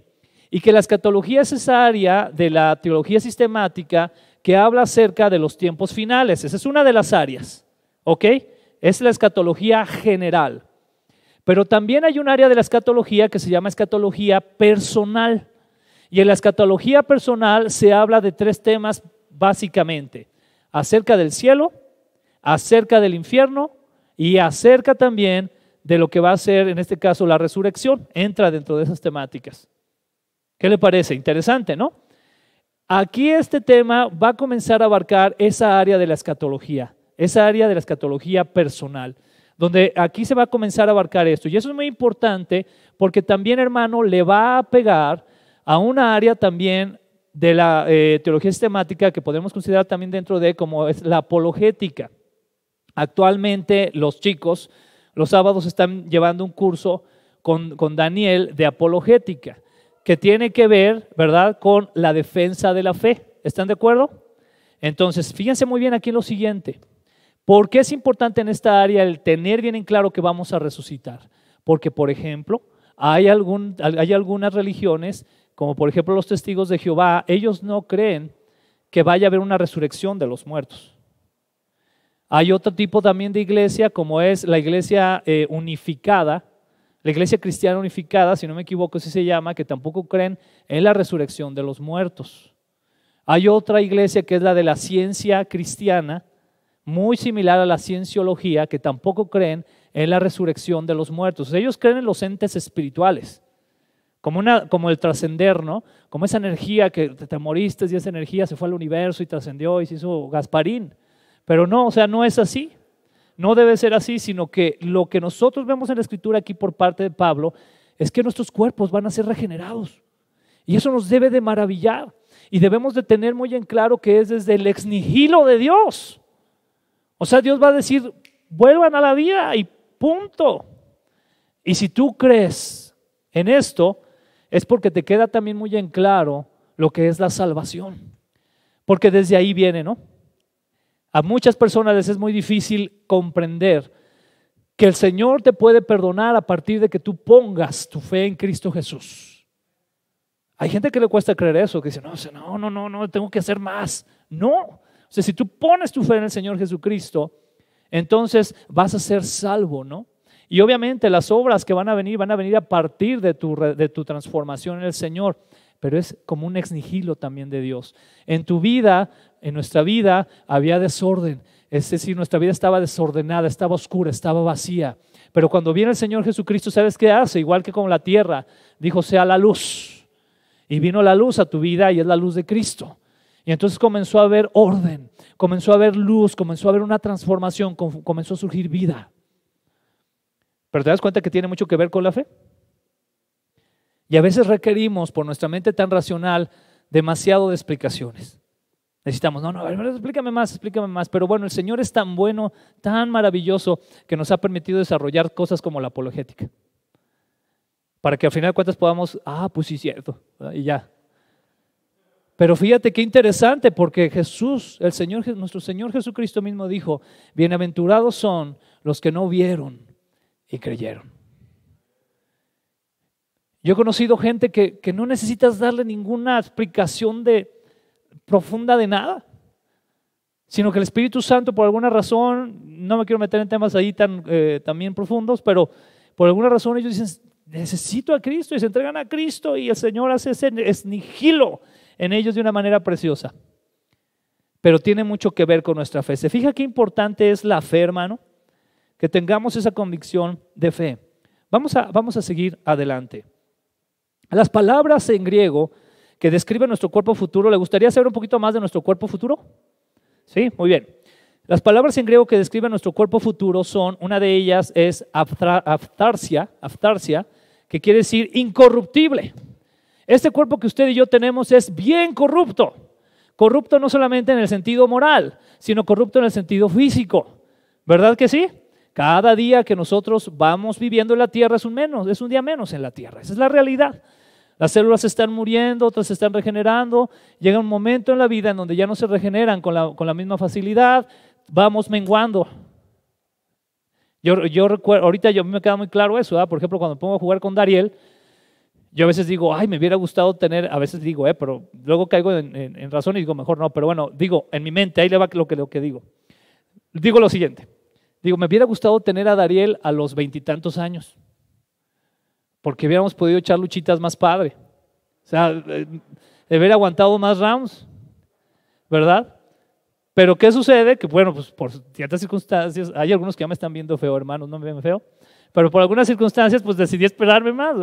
y que la escatología es esa área de la teología sistemática que habla acerca de los tiempos finales. Esa es una de las áreas, ¿ok? Es la escatología general. Pero también hay un área de la escatología que se llama escatología personal. Y en la escatología personal se habla de tres temas básicamente, acerca del cielo, acerca del infierno y acerca también de lo que va a ser, en este caso, la resurrección. Entra dentro de esas temáticas. ¿Qué le parece? Interesante, ¿no? Aquí este tema va a comenzar a abarcar esa área de la escatología, esa área de la escatología personal, donde aquí se va a comenzar a abarcar esto. Y eso es muy importante porque también, hermano, le va a pegar a una área también de la eh, teología sistemática que podemos considerar también dentro de como es la apologética. Actualmente los chicos los sábados están llevando un curso con Daniel de apologética que tiene que ver, ¿verdad?, con la defensa de la fe. ¿Están de acuerdo? Entonces, fíjense muy bien aquí en lo siguiente. ¿Por qué es importante en esta área el tener bien en claro que vamos a resucitar? Porque, por ejemplo, hay, algún, hay algunas religiones, como por ejemplo los testigos de Jehová, ellos no creen que vaya a haber una resurrección de los muertos. Hay otro tipo también de iglesia, como es la iglesia eh, unificada, la iglesia cristiana unificada, si no me equivoco, así se llama, que tampoco creen en la resurrección de los muertos. Hay otra iglesia que es la de la ciencia cristiana, muy similar a la cienciología, que tampoco creen en la resurrección de los muertos. Ellos creen en los entes espirituales, como, una, como el trascender, ¿no? Como esa energía que te, moriste y esa energía se fue al universo y trascendió y se hizo Gasparín. Pero no, o sea, no es así. No debe ser así, sino que lo que nosotros vemos en la escritura aquí por parte de Pablo es que nuestros cuerpos van a ser regenerados. Y eso nos debe de maravillar. Y debemos de tener muy en claro que es desde el ex nihilo de Dios. O sea, Dios va a decir, vuelvan a la vida y punto. Y si tú crees en esto, es porque te queda también muy en claro lo que es la salvación. Porque desde ahí viene, ¿no? A muchas personas les es muy difícil comprender que el Señor te puede perdonar a partir de que tú pongas tu fe en Cristo Jesús. Hay gente que le cuesta creer eso, que dice, no, no, no, no, tengo que hacer más. No. O sea, si tú pones tu fe en el Señor Jesucristo, entonces vas a ser salvo, ¿no? Y obviamente las obras que van a venir van a venir a partir de tu, de tu transformación en el Señor, pero es como un ex nihilo también de Dios. En tu vida en nuestra vida había desorden, es decir, nuestra vida estaba desordenada, estaba oscura, estaba vacía. Pero cuando viene el Señor Jesucristo, ¿sabes qué hace? Igual que con la tierra, dijo, sea la luz. Y vino la luz a tu vida y es la luz de Cristo. Y entonces comenzó a haber orden, comenzó a haber luz, comenzó a haber una transformación, comenzó a surgir vida. Pero te das cuenta que tiene mucho que ver con la fe. Y a veces requerimos, por nuestra mente tan racional, demasiado de explicaciones. Necesitamos, no, no, a explícame más, explícame más. Pero bueno, el Señor es tan bueno, tan maravilloso, que nos ha permitido desarrollar cosas como la apologética. Para que al final de cuentas podamos, ah, pues sí, cierto, y ya. Pero fíjate qué interesante, porque Jesús, el Señor, nuestro Señor Jesucristo mismo dijo: Bienaventurados son los que no vieron y creyeron. Yo he conocido gente que, que no necesitas darle ninguna explicación de, profunda de nada, sino que el Espíritu Santo por alguna razón, no me quiero meter en temas ahí tan eh, también profundos, pero por alguna razón ellos dicen, necesito a Cristo y se entregan a Cristo y el Señor hace ese esnigilo en ellos de una manera preciosa. Pero tiene mucho que ver con nuestra fe. Se fija qué importante es la fe, hermano, que tengamos esa convicción de fe. Vamos a, vamos a seguir adelante. Las palabras en griego que describe nuestro cuerpo futuro. ¿Le gustaría saber un poquito más de nuestro cuerpo futuro? Sí, muy bien. Las palabras en griego que describen nuestro cuerpo futuro son, una de ellas es aftarsia, aftarsia, que quiere decir incorruptible. Este cuerpo que usted y yo tenemos es bien corrupto. Corrupto no solamente en el sentido moral, sino corrupto en el sentido físico. ¿Verdad que sí? Cada día que nosotros vamos viviendo en la tierra es un menos, es un día menos en la tierra. Esa es la realidad. Las células están muriendo, otras se están regenerando. Llega un momento en la vida en donde ya no se regeneran con la, misma facilidad. Vamos menguando. Yo, yo recuerdo, ahorita yo me queda muy claro eso, por ejemplo, cuando pongo a jugar con Dariel, yo a veces digo, ay, me hubiera gustado tener, a veces digo, eh, pero luego caigo en, razón y digo, mejor no, pero bueno, digo, en mi mente, ahí le va lo que, lo que digo. Digo lo siguiente, digo, me hubiera gustado tener a Dariel a los veintitantos años porque hubiéramos podido echar luchitas más padre. O sea, de eh, haber aguantado más rounds, ¿verdad? Pero ¿qué sucede? Que bueno, pues por ciertas circunstancias, hay algunos que ya me están viendo feo, hermano, no me ven feo, pero por algunas circunstancias pues decidí esperarme más,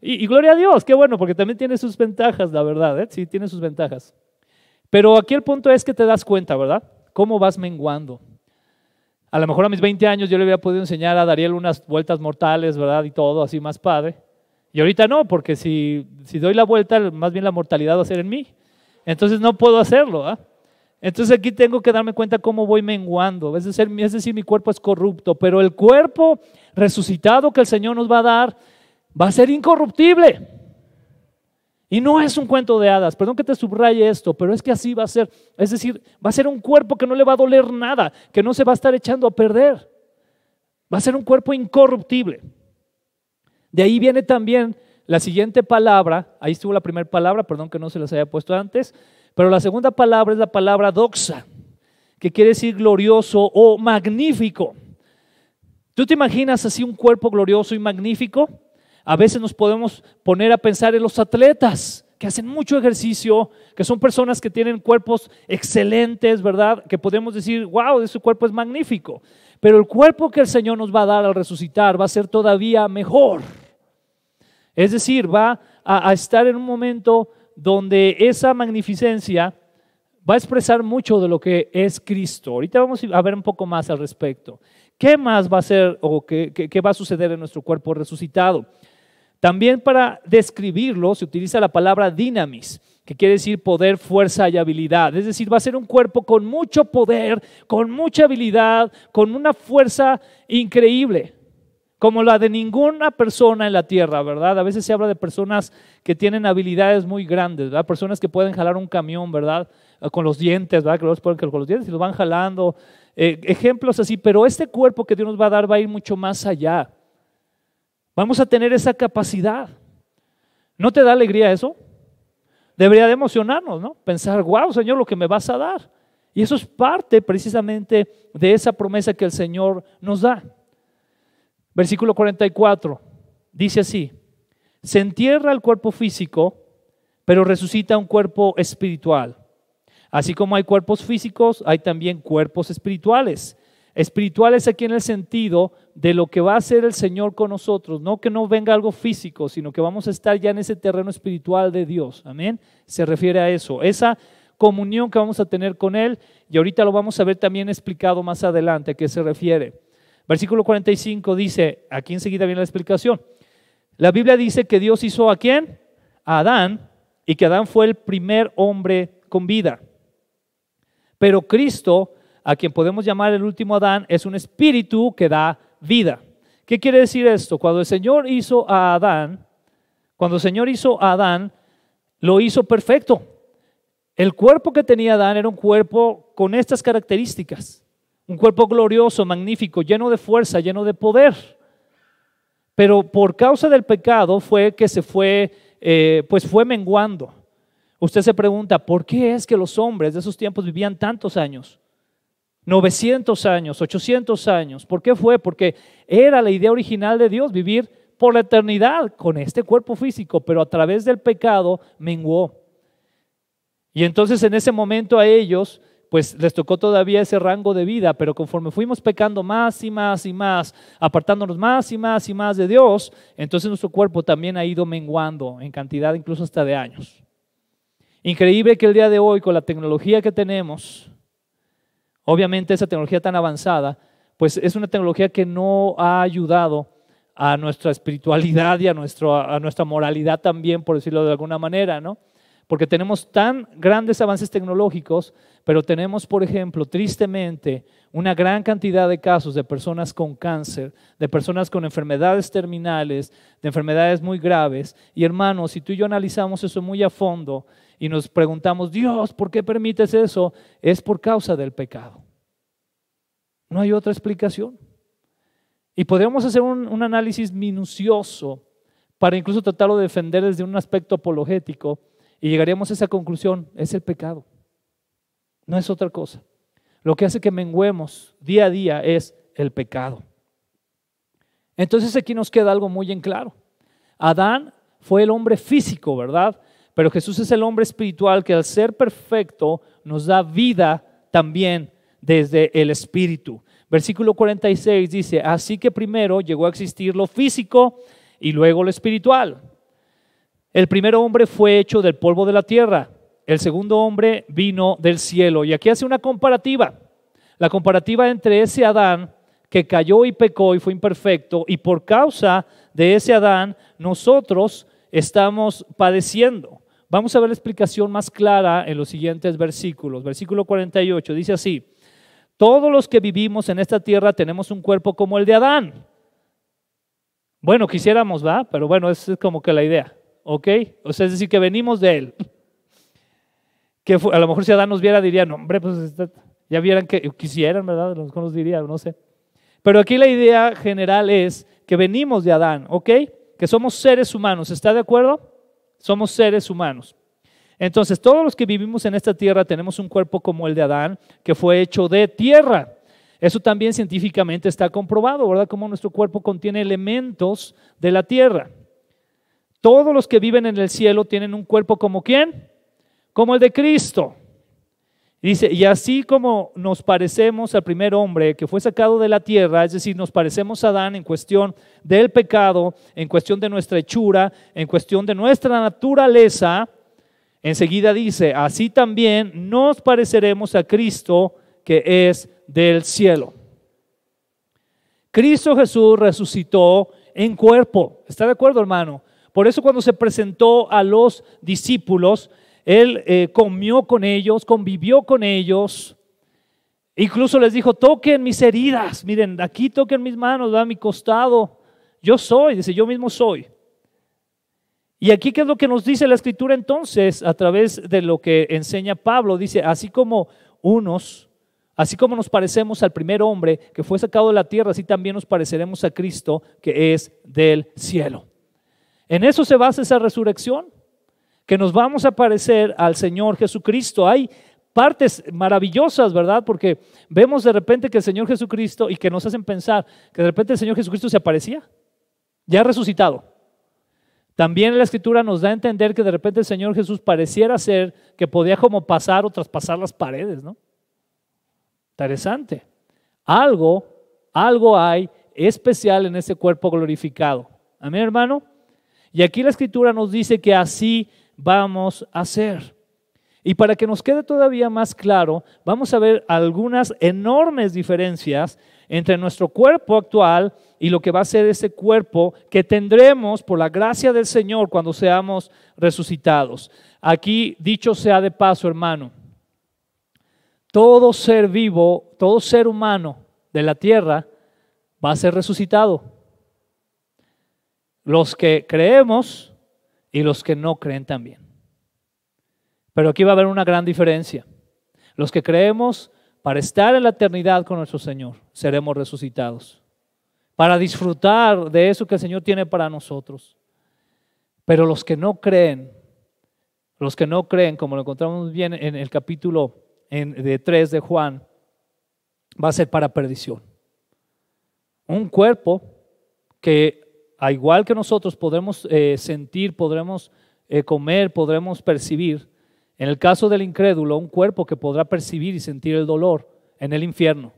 y, gloria a Dios, qué bueno, porque también tiene sus ventajas, la verdad, ¿eh? sí, tiene sus ventajas. Pero aquí el punto es que te das cuenta, ¿verdad? ¿Cómo vas menguando? A lo mejor a mis 20 años yo le había podido enseñar a Dariel unas vueltas mortales, ¿verdad? Y todo, así más padre. Y ahorita no, porque si, si doy la vuelta, más bien la mortalidad va a ser en mí. Entonces no puedo hacerlo. ¿ah? Entonces aquí tengo que darme cuenta cómo voy menguando. Es decir, es decir, mi cuerpo es corrupto, pero el cuerpo resucitado que el Señor nos va a dar va a ser incorruptible. Y no es un cuento de hadas, perdón que te subraye esto, pero es que así va a ser. Es decir, va a ser un cuerpo que no le va a doler nada, que no se va a estar echando a perder. Va a ser un cuerpo incorruptible. De ahí viene también la siguiente palabra, ahí estuvo la primera palabra, perdón que no se las haya puesto antes, pero la segunda palabra es la palabra doxa, que quiere decir glorioso o magnífico. ¿Tú te imaginas así un cuerpo glorioso y magnífico? a veces nos podemos poner a pensar en los atletas que hacen mucho ejercicio, que son personas que tienen cuerpos excelentes, ¿verdad? Que podemos decir, wow, ese cuerpo es magnífico. Pero el cuerpo que el Señor nos va a dar al resucitar va a ser todavía mejor. Es decir, va a, estar en un momento donde esa magnificencia va a expresar mucho de lo que es Cristo. Ahorita vamos a ver un poco más al respecto. ¿Qué más va a ser o qué va a suceder en nuestro cuerpo resucitado? También para describirlo se utiliza la palabra dynamis, que quiere decir poder, fuerza y habilidad. Es decir, va a ser un cuerpo con mucho poder, con mucha habilidad, con una fuerza increíble, como la de ninguna persona en la tierra, ¿verdad? A veces se habla de personas que tienen habilidades muy grandes, ¿verdad? Personas que pueden jalar un camión, ¿verdad? Eh, con los dientes, ¿verdad? Que los pueden con los dientes y los van jalando. Eh, ejemplos así, pero este cuerpo que Dios nos va a dar va a ir mucho más allá Vamos a tener esa capacidad. ¿No te da alegría eso? Debería de emocionarnos, ¿no? Pensar, wow, Señor, lo que me vas a dar. Y eso es parte precisamente de esa promesa que el Señor nos da. Versículo 44 dice así, se entierra el cuerpo físico, pero resucita un cuerpo espiritual. Así como hay cuerpos físicos, hay también cuerpos espirituales. Espirituales aquí en el sentido de lo que va a hacer el Señor con nosotros. No que no venga algo físico, sino que vamos a estar ya en ese terreno espiritual de Dios. Amén. Se refiere a eso. Esa comunión que vamos a tener con Él. Y ahorita lo vamos a ver también explicado más adelante a qué se refiere. Versículo 45 dice, aquí enseguida viene la explicación. La Biblia dice que Dios hizo a quién? A Adán y que Adán fue el primer hombre con vida. Pero Cristo, a quien podemos llamar el último Adán, es un espíritu que da vida. ¿Qué quiere decir esto? Cuando el Señor hizo a Adán, cuando el Señor hizo a Adán, lo hizo perfecto. El cuerpo que tenía Adán era un cuerpo con estas características, un cuerpo glorioso, magnífico, lleno de fuerza, lleno de poder. Pero por causa del pecado fue que se fue, eh, pues fue menguando. Usted se pregunta, ¿por qué es que los hombres de esos tiempos vivían tantos años? 900 años, 800 años. ¿Por qué fue? Porque era la idea original de Dios, vivir por la eternidad con este cuerpo físico, pero a través del pecado menguó. Y entonces en ese momento a ellos, pues les tocó todavía ese rango de vida, pero conforme fuimos pecando más y más y más, apartándonos más y más y más de Dios, entonces nuestro cuerpo también ha ido menguando en cantidad incluso hasta de años. Increíble que el día de hoy, con la tecnología que tenemos, Obviamente esa tecnología tan avanzada, pues es una tecnología que no ha ayudado a nuestra espiritualidad y a, nuestro, a nuestra moralidad también, por decirlo de alguna manera, ¿no? Porque tenemos tan grandes avances tecnológicos, pero tenemos, por ejemplo, tristemente, una gran cantidad de casos de personas con cáncer, de personas con enfermedades terminales, de enfermedades muy graves. Y hermanos, si tú y yo analizamos eso muy a fondo y nos preguntamos, Dios, ¿por qué permites eso? Es por causa del pecado. No hay otra explicación. Y podríamos hacer un, análisis minucioso para incluso tratarlo de defender desde un aspecto apologético y llegaríamos a esa conclusión, es el pecado. No es otra cosa. Lo que hace que menguemos día a día es el pecado. Entonces aquí nos queda algo muy en claro. Adán fue el hombre físico, ¿verdad? Pero Jesús es el hombre espiritual que al ser perfecto nos da vida también desde el espíritu. Versículo 46 dice, así que primero llegó a existir lo físico y luego lo espiritual. El primer hombre fue hecho del polvo de la tierra, el segundo hombre vino del cielo. Y aquí hace una comparativa, la comparativa entre ese Adán que cayó y pecó y fue imperfecto, y por causa de ese Adán nosotros estamos padeciendo. Vamos a ver la explicación más clara en los siguientes versículos. Versículo 48 dice así, todos los que vivimos en esta tierra tenemos un cuerpo como el de Adán. Bueno, quisiéramos, ¿va? Pero bueno, esa es como que la idea, ¿ok? O sea, es decir, que venimos de él. Que a lo mejor si Adán nos viera diría, no, hombre, pues ya vieran que quisieran, ¿verdad? mejor nos diría, no sé. Pero aquí la idea general es que venimos de Adán, ¿ok? Que somos seres humanos, ¿está de acuerdo? Somos seres humanos. Entonces, todos los que vivimos en esta tierra tenemos un cuerpo como el de Adán, que fue hecho de tierra. Eso también científicamente está comprobado, ¿verdad? como nuestro cuerpo contiene elementos de la tierra. Todos los que viven en el cielo tienen un cuerpo como quién? Como el de Cristo. Dice, y así como nos parecemos al primer hombre que fue sacado de la tierra, es decir, nos parecemos a Adán en cuestión del pecado, en cuestión de nuestra hechura, en cuestión de nuestra naturaleza, enseguida dice, así también nos pareceremos a Cristo que es del cielo. Cristo Jesús resucitó en cuerpo, ¿está de acuerdo hermano? Por eso cuando se presentó a los discípulos, él eh, comió con ellos, convivió con ellos. Incluso les dijo, toquen mis heridas, miren, aquí toquen mis manos, a mi costado. Yo soy, dice, yo mismo soy. Y aquí qué es lo que nos dice la escritura entonces a través de lo que enseña Pablo. Dice, así como unos, así como nos parecemos al primer hombre que fue sacado de la tierra, así también nos pareceremos a Cristo que es del cielo. En eso se basa esa resurrección que nos vamos a parecer al Señor Jesucristo. Hay partes maravillosas, ¿verdad? Porque vemos de repente que el Señor Jesucristo, y que nos hacen pensar que de repente el Señor Jesucristo se aparecía, ya resucitado. También la escritura nos da a entender que de repente el Señor Jesús pareciera ser que podía como pasar o traspasar las paredes, ¿no? Interesante. Algo, algo hay especial en ese cuerpo glorificado. Amén, hermano. Y aquí la escritura nos dice que así vamos a hacer. Y para que nos quede todavía más claro, vamos a ver algunas enormes diferencias entre nuestro cuerpo actual y lo que va a ser ese cuerpo que tendremos por la gracia del Señor cuando seamos resucitados. Aquí, dicho sea de paso, hermano, todo ser vivo, todo ser humano de la tierra va a ser resucitado. Los que creemos y los que no creen también. Pero aquí va a haber una gran diferencia. Los que creemos para estar en la eternidad con nuestro Señor, seremos resucitados, para disfrutar de eso que el Señor tiene para nosotros. Pero los que no creen, los que no creen, como lo encontramos bien en el capítulo de 3 de Juan, va a ser para perdición. Un cuerpo que a igual que nosotros, podremos eh, sentir, podremos eh, comer, podremos percibir. En el caso del incrédulo, un cuerpo que podrá percibir y sentir el dolor en el infierno.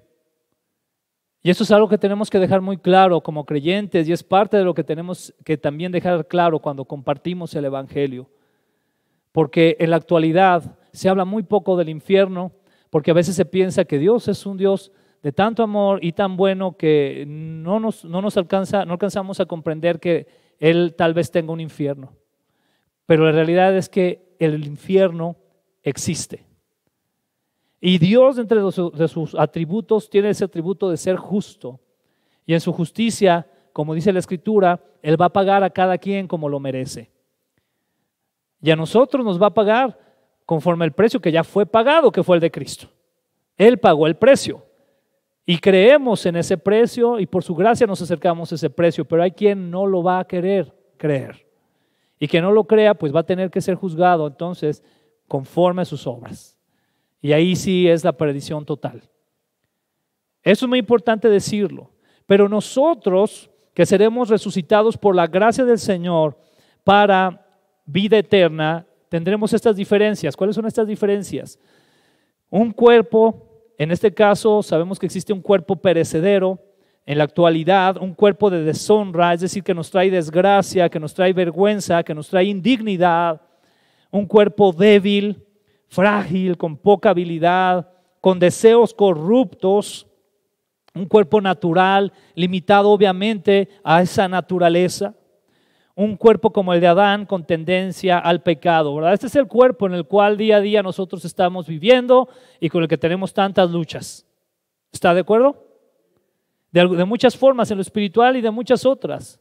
Y eso es algo que tenemos que dejar muy claro como creyentes y es parte de lo que tenemos que también dejar claro cuando compartimos el Evangelio. Porque en la actualidad se habla muy poco del infierno, porque a veces se piensa que Dios es un Dios de tanto amor y tan bueno que no nos, no nos alcanza, no alcanzamos a comprender que Él tal vez tenga un infierno. Pero la realidad es que el infierno existe. Y Dios, entre de sus atributos, tiene ese atributo de ser justo. Y en su justicia, como dice la Escritura, Él va a pagar a cada quien como lo merece. Y a nosotros nos va a pagar conforme el precio que ya fue pagado, que fue el de Cristo. Él pagó el precio. Y creemos en ese precio y por su gracia nos acercamos a ese precio, pero hay quien no lo va a querer creer. Y que no lo crea, pues va a tener que ser juzgado entonces conforme a sus obras. Y ahí sí es la perdición total. Eso es muy importante decirlo. Pero nosotros que seremos resucitados por la gracia del Señor para vida eterna, tendremos estas diferencias. ¿Cuáles son estas diferencias? Un cuerpo en este caso, sabemos que existe un cuerpo perecedero, en la actualidad, un cuerpo de deshonra, es decir, que nos trae desgracia, que nos trae vergüenza, que nos trae indignidad, un cuerpo débil, frágil, con poca habilidad, con deseos corruptos, un cuerpo natural, limitado obviamente a esa naturaleza un cuerpo como el de Adán con tendencia al pecado, ¿verdad? Este es el cuerpo en el cual día a día nosotros estamos viviendo y con el que tenemos tantas luchas. ¿Está de acuerdo? De, de muchas formas, en lo espiritual y de muchas otras.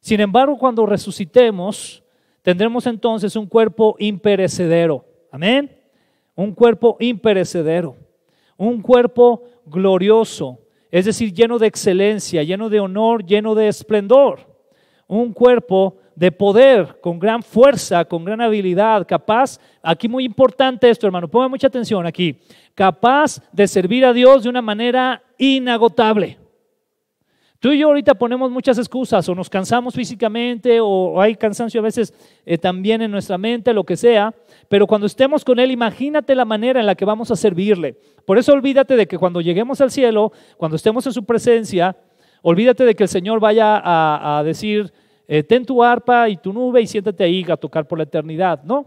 Sin embargo, cuando resucitemos, tendremos entonces un cuerpo imperecedero. Amén. Un cuerpo imperecedero. Un cuerpo glorioso. Es decir, lleno de excelencia, lleno de honor, lleno de esplendor un cuerpo de poder, con gran fuerza, con gran habilidad, capaz, aquí muy importante esto hermano, ponga mucha atención aquí, capaz de servir a Dios de una manera inagotable. Tú y yo ahorita ponemos muchas excusas, o nos cansamos físicamente, o hay cansancio a veces eh, también en nuestra mente, lo que sea, pero cuando estemos con Él, imagínate la manera en la que vamos a servirle. Por eso olvídate de que cuando lleguemos al cielo, cuando estemos en su presencia, Olvídate de que el Señor vaya a, decir, eh, ten tu arpa y tu nube y siéntate ahí a tocar por la eternidad. No,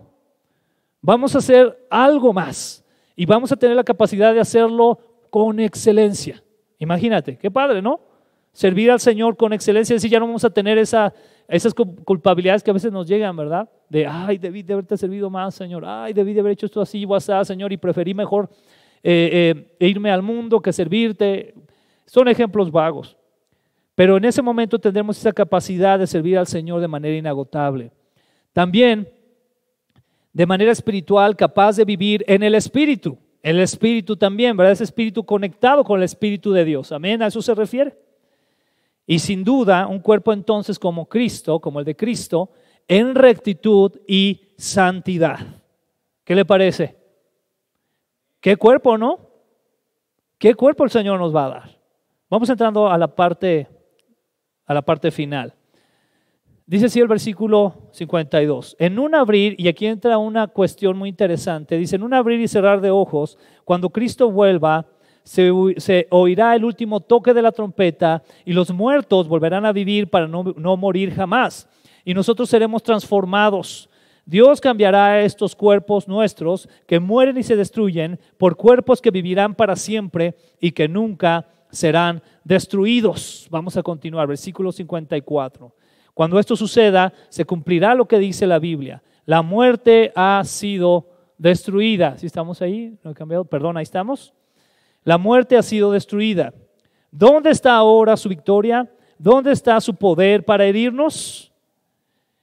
vamos a hacer algo más y vamos a tener la capacidad de hacerlo con excelencia. Imagínate, qué padre, ¿no? Servir al Señor con excelencia, es ya no vamos a tener esas culpabilidades que a veces nos llegan, ¿verdad? De, ay, debí de haberte servido más, Señor, ay, debí de haber hecho esto así o así, Señor, y preferí mejor eh, eh, irme al mundo que servirte. Son ejemplos vagos. Pero en ese momento tendremos esa capacidad de servir al Señor de manera inagotable. También de manera espiritual, capaz de vivir en el Espíritu. El Espíritu también, ¿verdad? Ese Espíritu conectado con el Espíritu de Dios. Amén, a eso se refiere. Y sin duda, un cuerpo entonces como Cristo, como el de Cristo, en rectitud y santidad. ¿Qué le parece? ¿Qué cuerpo, no? ¿Qué cuerpo el Señor nos va a dar? Vamos entrando a la parte a la parte final. Dice así el versículo 52. En un abrir, y aquí entra una cuestión muy interesante, dice, en un abrir y cerrar de ojos, cuando Cristo vuelva, se, oirá el último toque de la trompeta y los muertos volverán a vivir para no, no morir jamás. Y nosotros seremos transformados. Dios cambiará estos cuerpos nuestros que mueren y se destruyen por cuerpos que vivirán para siempre y que nunca serán destruidos. Vamos a continuar, versículo 54. Cuando esto suceda, se cumplirá lo que dice la Biblia. La muerte ha sido destruida. si estamos ahí? ¿No he cambiado? Perdón, ahí estamos. La muerte ha sido destruida. ¿Dónde está ahora su victoria? ¿Dónde está su poder para herirnos?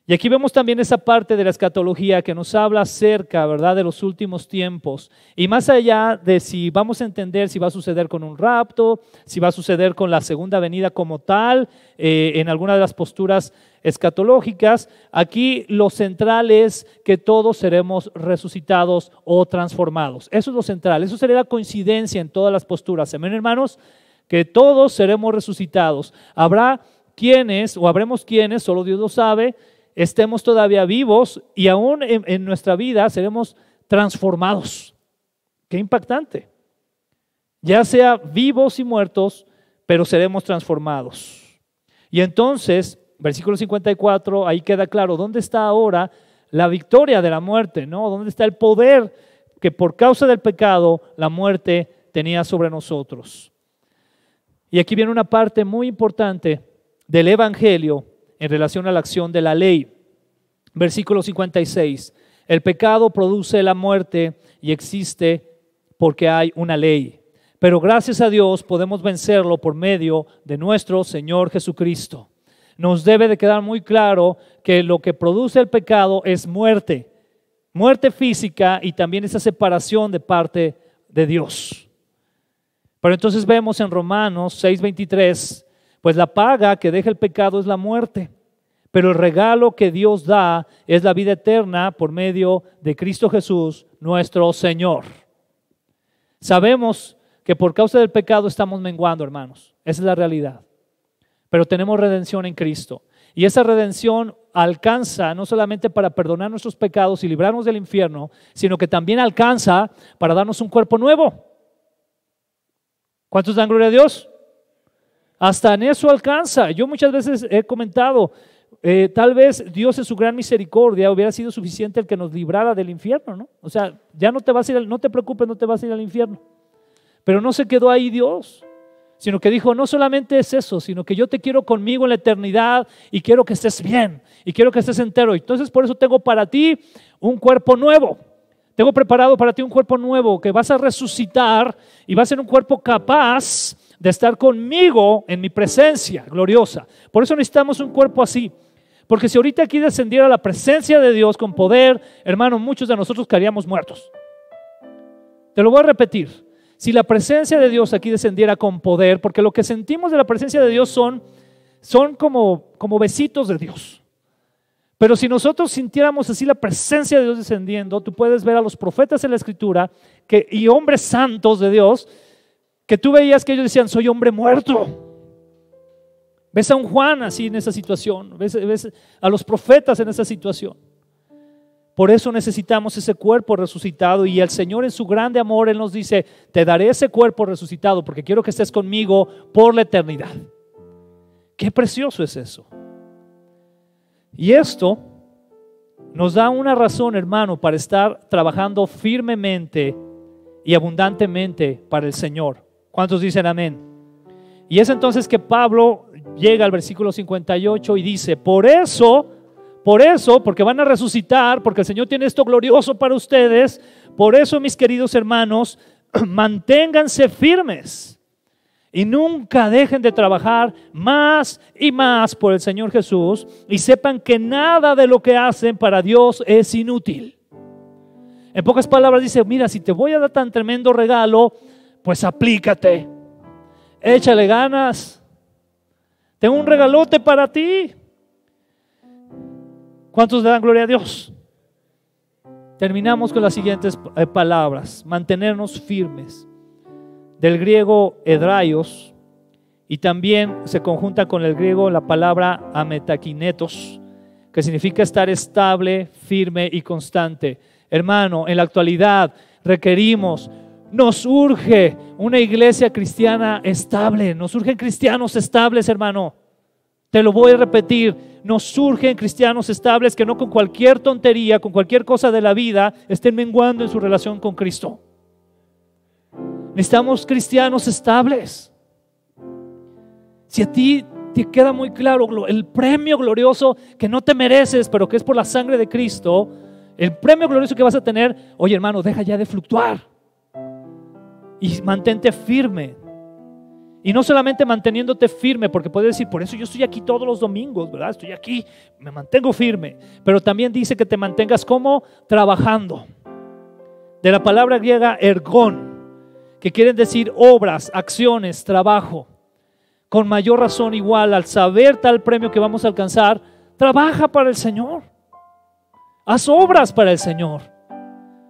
Y aquí vemos también esa parte de la escatología que nos habla acerca, ¿verdad?, de los últimos tiempos. Y más allá de si vamos a entender si va a suceder con un rapto, si va a suceder con la segunda venida como tal, eh, en alguna de las posturas escatológicas, aquí lo central es que todos seremos resucitados o transformados. Eso es lo central, eso sería la coincidencia en todas las posturas. Amén, hermanos, que todos seremos resucitados. Habrá quienes, o habremos quienes, solo Dios lo sabe, estemos todavía vivos y aún en, nuestra vida seremos transformados. Qué impactante. Ya sea vivos y muertos, pero seremos transformados. Y entonces, versículo 54, ahí queda claro, ¿dónde está ahora la victoria de la muerte? ¿No? ¿Dónde está el poder que por causa del pecado la muerte tenía sobre nosotros? Y aquí viene una parte muy importante del Evangelio en relación a la acción de la ley. Versículo 56. El pecado produce la muerte y existe porque hay una ley. Pero gracias a Dios podemos vencerlo por medio de nuestro Señor Jesucristo. Nos debe de quedar muy claro que lo que produce el pecado es muerte, muerte física y también esa separación de parte de Dios. Pero entonces vemos en Romanos 6:23 pues la paga que deja el pecado es la muerte, pero el regalo que Dios da es la vida eterna por medio de Cristo Jesús, nuestro Señor. Sabemos que por causa del pecado estamos menguando, hermanos. Esa es la realidad. Pero tenemos redención en Cristo. Y esa redención alcanza no solamente para perdonar nuestros pecados y librarnos del infierno, sino que también alcanza para darnos un cuerpo nuevo. ¿Cuántos dan gloria a Dios? Hasta en eso alcanza. Yo muchas veces he comentado, eh, tal vez Dios en su gran misericordia hubiera sido suficiente el que nos librara del infierno, ¿no? O sea, ya no te vas a ir, no te preocupes, no te vas a ir al infierno. Pero no se quedó ahí Dios, sino que dijo, no solamente es eso, sino que yo te quiero conmigo en la eternidad y quiero que estés bien y quiero que estés entero. Entonces por eso tengo para ti un cuerpo nuevo. Tengo preparado para ti un cuerpo nuevo que vas a resucitar y va a ser un cuerpo capaz de estar conmigo en mi presencia gloriosa. Por eso necesitamos un cuerpo así. Porque si ahorita aquí descendiera la presencia de Dios con poder, hermano, muchos de nosotros caeríamos muertos. Te lo voy a repetir. Si la presencia de Dios aquí descendiera con poder, porque lo que sentimos de la presencia de Dios son, son como, como besitos de Dios. Pero si nosotros sintiéramos así la presencia de Dios descendiendo, tú puedes ver a los profetas en la escritura que, y hombres santos de Dios que tú veías que ellos decían, soy hombre muerto. Ves a un Juan así en esa situación, ves, a los profetas en esa situación. Por eso necesitamos ese cuerpo resucitado y el Señor en su grande amor, Él nos dice, te daré ese cuerpo resucitado porque quiero que estés conmigo por la eternidad. Qué precioso es eso. Y esto nos da una razón, hermano, para estar trabajando firmemente y abundantemente para el Señor. ¿Cuántos dicen amén? Y es entonces que Pablo llega al versículo 58 y dice, por eso, por eso, porque van a resucitar, porque el Señor tiene esto glorioso para ustedes, por eso mis queridos hermanos, manténganse firmes y nunca dejen de trabajar más y más por el Señor Jesús y sepan que nada de lo que hacen para Dios es inútil. En pocas palabras dice, mira, si te voy a dar tan tremendo regalo, pues aplícate, échale ganas. Tengo un regalote para ti. ¿Cuántos le dan gloria a Dios? Terminamos con las siguientes eh, palabras. Mantenernos firmes. Del griego hedraios y también se conjunta con el griego la palabra ametakinetos, que significa estar estable, firme y constante. Hermano, en la actualidad requerimos nos urge una iglesia cristiana estable, nos surgen cristianos estables, hermano. Te lo voy a repetir, nos surgen cristianos estables que no con cualquier tontería, con cualquier cosa de la vida, estén menguando en su relación con Cristo. Necesitamos cristianos estables. Si a ti te queda muy claro el premio glorioso que no te mereces, pero que es por la sangre de Cristo, el premio glorioso que vas a tener, oye hermano, deja ya de fluctuar y mantente firme. Y no solamente manteniéndote firme, porque puede decir, por eso yo estoy aquí todos los domingos, ¿verdad? Estoy aquí, me mantengo firme. Pero también dice que te mantengas como trabajando. De la palabra griega ergón, que quiere decir obras, acciones, trabajo. Con mayor razón igual, al saber tal premio que vamos a alcanzar, trabaja para el Señor. Haz obras para el Señor.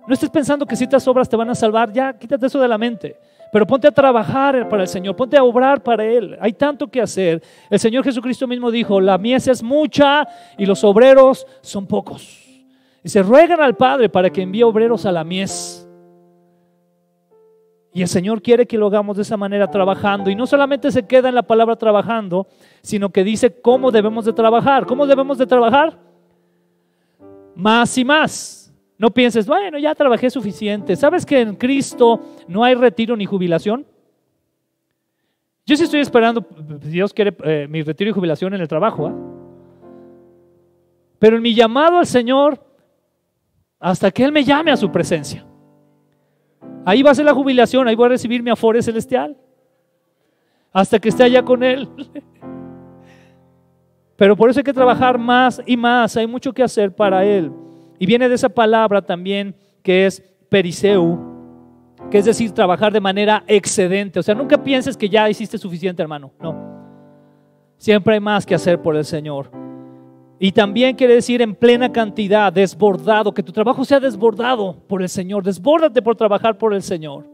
No estés pensando que estas obras te van a salvar, ya quítate eso de la mente. Pero ponte a trabajar para el Señor, ponte a obrar para Él. Hay tanto que hacer. El Señor Jesucristo mismo dijo, la mies es mucha y los obreros son pocos. Y se ruegan al Padre para que envíe obreros a la mies. Y el Señor quiere que lo hagamos de esa manera trabajando. Y no solamente se queda en la palabra trabajando, sino que dice cómo debemos de trabajar. ¿Cómo debemos de trabajar? Más y más no pienses, bueno, ya trabajé suficiente. ¿Sabes que en Cristo no hay retiro ni jubilación? Yo sí estoy esperando, Dios quiere, eh, mi retiro y jubilación en el trabajo. ¿ah? Pero en mi llamado al Señor, hasta que Él me llame a su presencia. Ahí va a ser la jubilación, ahí voy a recibir mi afore celestial. Hasta que esté allá con Él. Pero por eso hay que trabajar más y más, hay mucho que hacer para Él. Y viene de esa palabra también que es periseu, que es decir, trabajar de manera excedente. O sea, nunca pienses que ya hiciste suficiente, hermano. No. Siempre hay más que hacer por el Señor. Y también quiere decir en plena cantidad, desbordado, que tu trabajo sea desbordado por el Señor. Desbórdate por trabajar por el Señor.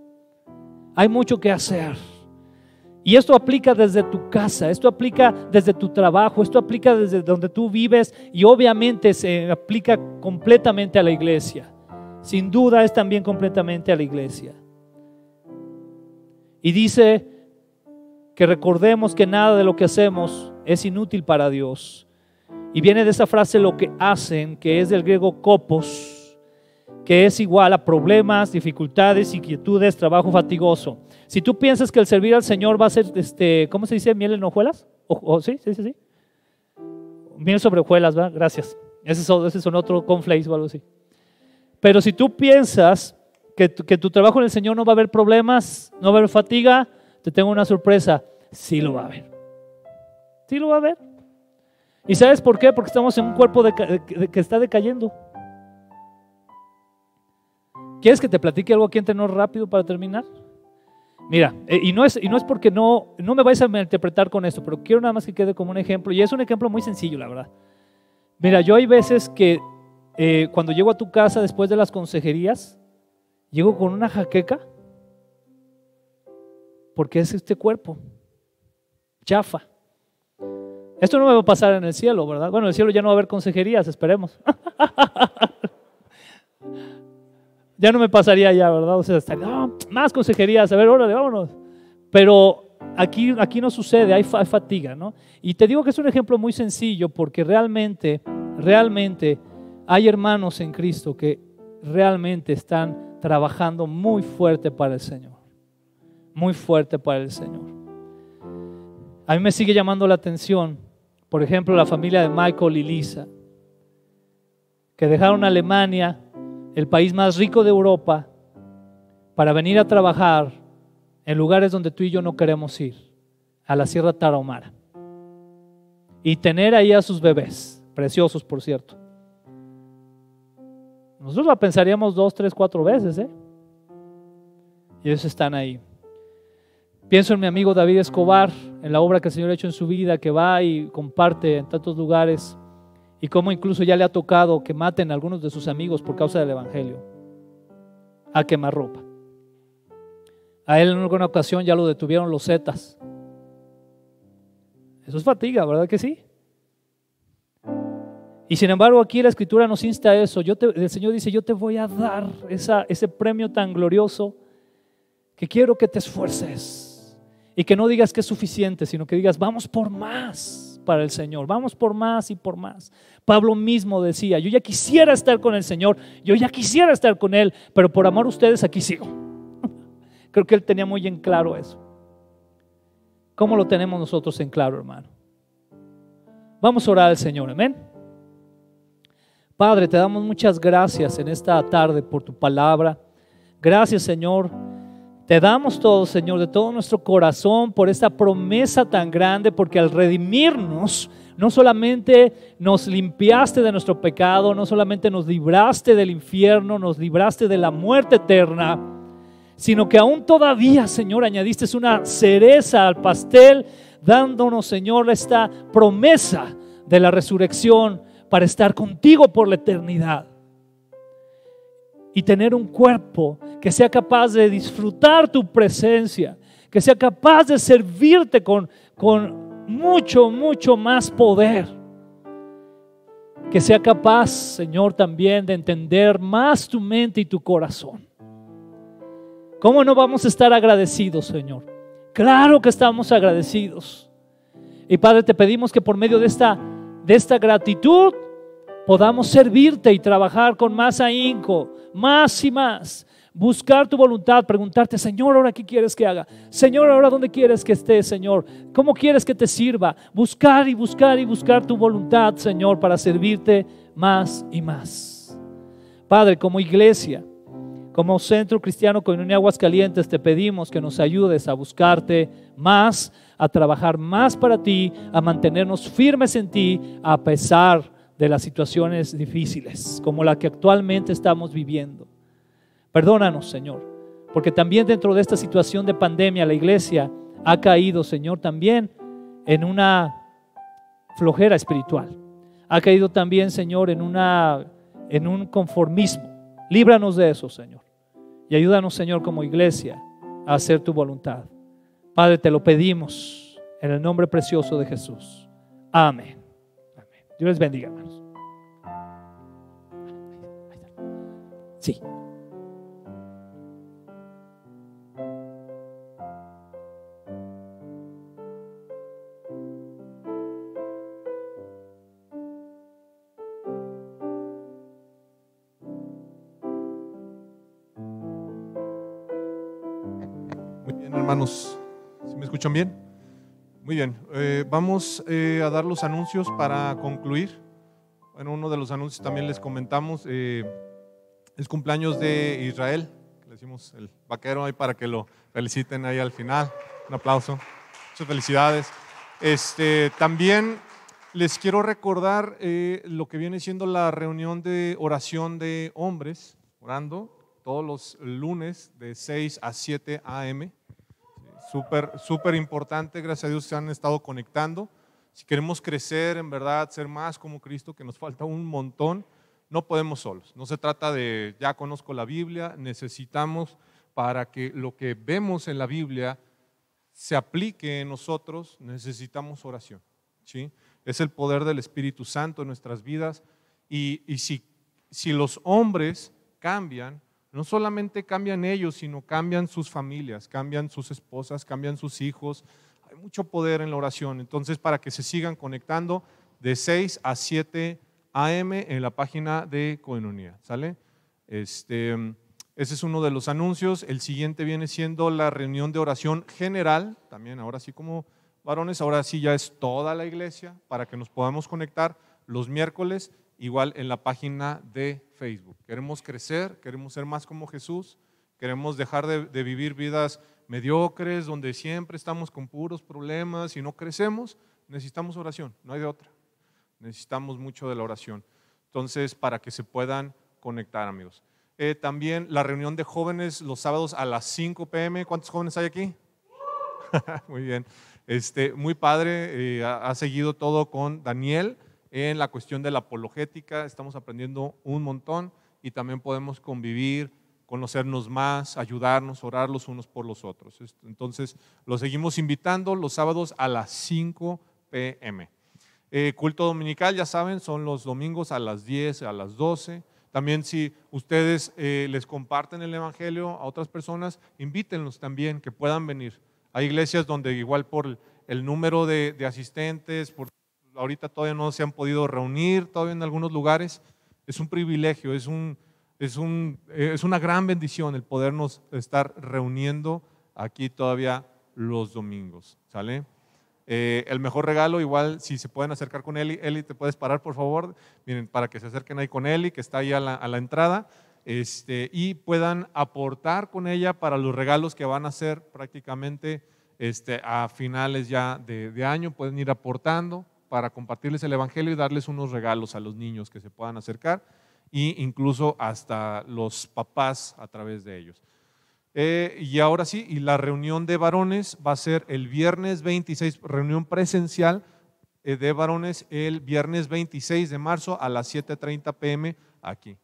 Hay mucho que hacer. Y esto aplica desde tu casa, esto aplica desde tu trabajo, esto aplica desde donde tú vives y obviamente se aplica completamente a la iglesia. Sin duda es también completamente a la iglesia. Y dice que recordemos que nada de lo que hacemos es inútil para Dios. Y viene de esa frase lo que hacen, que es del griego copos, que es igual a problemas, dificultades, inquietudes, trabajo fatigoso. Si tú piensas que el servir al Señor va a ser, este, ¿cómo se dice? ¿Miel en hojuelas? O, sí, sí, sí, sí. Miel sobre hojuelas, ¿verdad? Gracias. Ese son, ese son otro conflace o algo así. Pero si tú piensas que tu, trabajo en el Señor no va a haber problemas, no va a haber fatiga, te tengo una sorpresa. Sí lo va a haber. Sí lo va a haber. ¿Y sabes por qué? Porque estamos en un cuerpo que está decayendo. ¿Quieres que te platique algo aquí entre nos rápido para terminar? Mira, eh, y no es, y no es porque no, no me vais a interpretar con esto, pero quiero nada más que quede como un ejemplo, y es un ejemplo muy sencillo, la verdad. Mira, yo hay veces que eh, cuando llego a tu casa después de las consejerías, llego con una jaqueca, porque es este cuerpo, chafa. Esto no me va a pasar en el cielo, ¿verdad? Bueno, en el cielo ya no va a haber consejerías, esperemos. ya no me pasaría ya, ¿verdad? O sea, estaría, ah, más consejerías, a ver, órale, vámonos. Pero aquí, aquí no sucede, hay, hay, fatiga, ¿no? Y te digo que es un ejemplo muy sencillo porque realmente, realmente hay hermanos en Cristo que realmente están trabajando muy fuerte para el Señor, muy fuerte para el Señor. A mí me sigue llamando la atención, por ejemplo, la familia de Michael y Lisa, que dejaron Alemania el país más rico de Europa, para venir a trabajar en lugares donde tú y yo no queremos ir, a la Sierra Tarahumara. Y tener ahí a sus bebés, preciosos por cierto. Nosotros la pensaríamos dos, tres, cuatro veces, ¿eh? Y ellos están ahí. Pienso en mi amigo David Escobar, en la obra que el Señor ha hecho en su vida, que va y comparte en tantos lugares y cómo incluso ya le ha tocado que maten a algunos de sus amigos por causa del Evangelio, a quemar ropa. A él en alguna ocasión ya lo detuvieron los Zetas. Eso es fatiga, ¿verdad que sí? Y sin embargo aquí la escritura nos insta a eso. Yo te, el Señor dice, yo te voy a dar ese premio tan glorioso que quiero que te esfuerces y que no digas que es suficiente, sino que digas, vamos por más para el Señor, vamos por más y por más. Pablo mismo decía, yo ya quisiera estar con el Señor, yo ya quisiera estar con Él, pero por amor a ustedes aquí sigo. Creo que Él tenía muy en claro eso. ¿Cómo lo tenemos nosotros en claro, hermano? Vamos a orar al Señor, amén. Padre, te damos muchas gracias en esta tarde por tu palabra. Gracias, Señor te damos todo, Señor, de todo nuestro corazón por esta promesa tan grande, porque al redimirnos, no solamente nos limpiaste de nuestro pecado, no solamente nos libraste del infierno, nos libraste de la muerte eterna, sino que aún todavía, Señor, añadiste una cereza al pastel, dándonos, Señor, esta promesa de la resurrección para estar contigo por la eternidad y tener un cuerpo que sea capaz de disfrutar tu presencia, que sea capaz de servirte con, con mucho, mucho más poder. Que sea capaz, Señor, también de entender más tu mente y tu corazón. ¿Cómo no vamos a estar agradecidos, Señor? Claro que estamos agradecidos. Y Padre, te pedimos que por medio de esta, de esta gratitud podamos servirte y trabajar con más ahínco, más y más. Buscar tu voluntad, preguntarte, Señor, ahora qué quieres que haga. Señor, ahora dónde quieres que esté, Señor. ¿Cómo quieres que te sirva? Buscar y buscar y buscar tu voluntad, Señor, para servirte más y más. Padre, como iglesia, como Centro Cristiano con aguas calientes te pedimos que nos ayudes a buscarte más, a trabajar más para ti, a mantenernos firmes en ti, a pesar de las situaciones difíciles, como la que actualmente estamos viviendo. Perdónanos, Señor, porque también dentro de esta situación de pandemia la iglesia ha caído, Señor, también en una flojera espiritual. Ha caído también, Señor, en una en un conformismo. Líbranos de eso, Señor. Y ayúdanos, Señor, como iglesia a hacer tu voluntad. Padre, te lo pedimos en el nombre precioso de Jesús. Amén. Dios les bendiga, hermanos. Sí. Muy bien, hermanos. Si me escuchan bien? Muy bien, eh, vamos eh, a dar los anuncios para concluir. Bueno, uno de los anuncios también les comentamos, eh, es cumpleaños de Israel, le decimos el vaquero ahí para que lo feliciten ahí al final. Un aplauso, muchas felicidades. Este, también les quiero recordar lo que viene siendo la reunión de oración de hombres, orando todos los lunes de 6 a 7 a.m. Súper, importante, gracias a Dios se han estado conectando. Si queremos crecer, en verdad, ser más como Cristo, que nos falta un montón, no podemos solos. No se trata de, ya conozco la Biblia, necesitamos para que lo que vemos en la Biblia se aplique en nosotros, necesitamos oración. ¿sí? Es el poder del Espíritu Santo en nuestras vidas. Y, si, si los hombres cambian, no solamente cambian ellos, sino cambian sus familias, cambian sus esposas, cambian sus hijos. Hay mucho poder en la oración. Entonces, para que se sigan conectando de 6 a 7 AM en la página de Coenonía, ¿sale? Este, ese es uno de los anuncios. El siguiente viene siendo la reunión de oración general, también ahora sí como varones, ahora sí ya es toda la iglesia para que nos podamos conectar los miércoles igual en la página de Facebook. Queremos crecer, queremos ser más como Jesús, queremos dejar de, vivir vidas mediocres, donde siempre estamos con puros problemas y no crecemos. Necesitamos oración, no hay de otra. Necesitamos mucho de la oración. Entonces, para que se puedan conectar, amigos. Eh, también la reunión de jóvenes los sábados a las 5 pm. ¿Cuántos jóvenes hay aquí? muy bien. Este, muy padre. Eh, ha, ha, seguido todo con Daniel en la cuestión de la apologética, estamos aprendiendo un montón y también podemos convivir, conocernos más, ayudarnos, orar los unos por los otros. Entonces, los seguimos invitando los sábados a las 5 pm. Eh, culto dominical, ya saben, son los domingos a las 10, a las 12. También si ustedes eh, les comparten el Evangelio a otras personas, invítenlos también que puedan venir. Hay iglesias donde igual por el número de, de asistentes, por ahorita todavía no se han podido reunir, todavía en algunos lugares. Es un privilegio, es, un, es, un, es una gran bendición el podernos estar reuniendo aquí todavía los domingos. ¿Sale? Eh, el mejor regalo, igual, si se pueden acercar con Eli, Eli, te puedes parar, por favor, miren, para que se acerquen ahí con Eli, que está ahí a la, entrada, este, y puedan aportar con ella para los regalos que van a ser prácticamente este, a finales ya de, de año, pueden ir aportando para compartirles el Evangelio y darles unos regalos a los niños que se puedan acercar e incluso hasta los papás a través de ellos. Eh, y ahora sí, y la reunión de varones va a ser el viernes 26, reunión presencial eh, de varones el viernes 26 de marzo a las 7.30 pm aquí.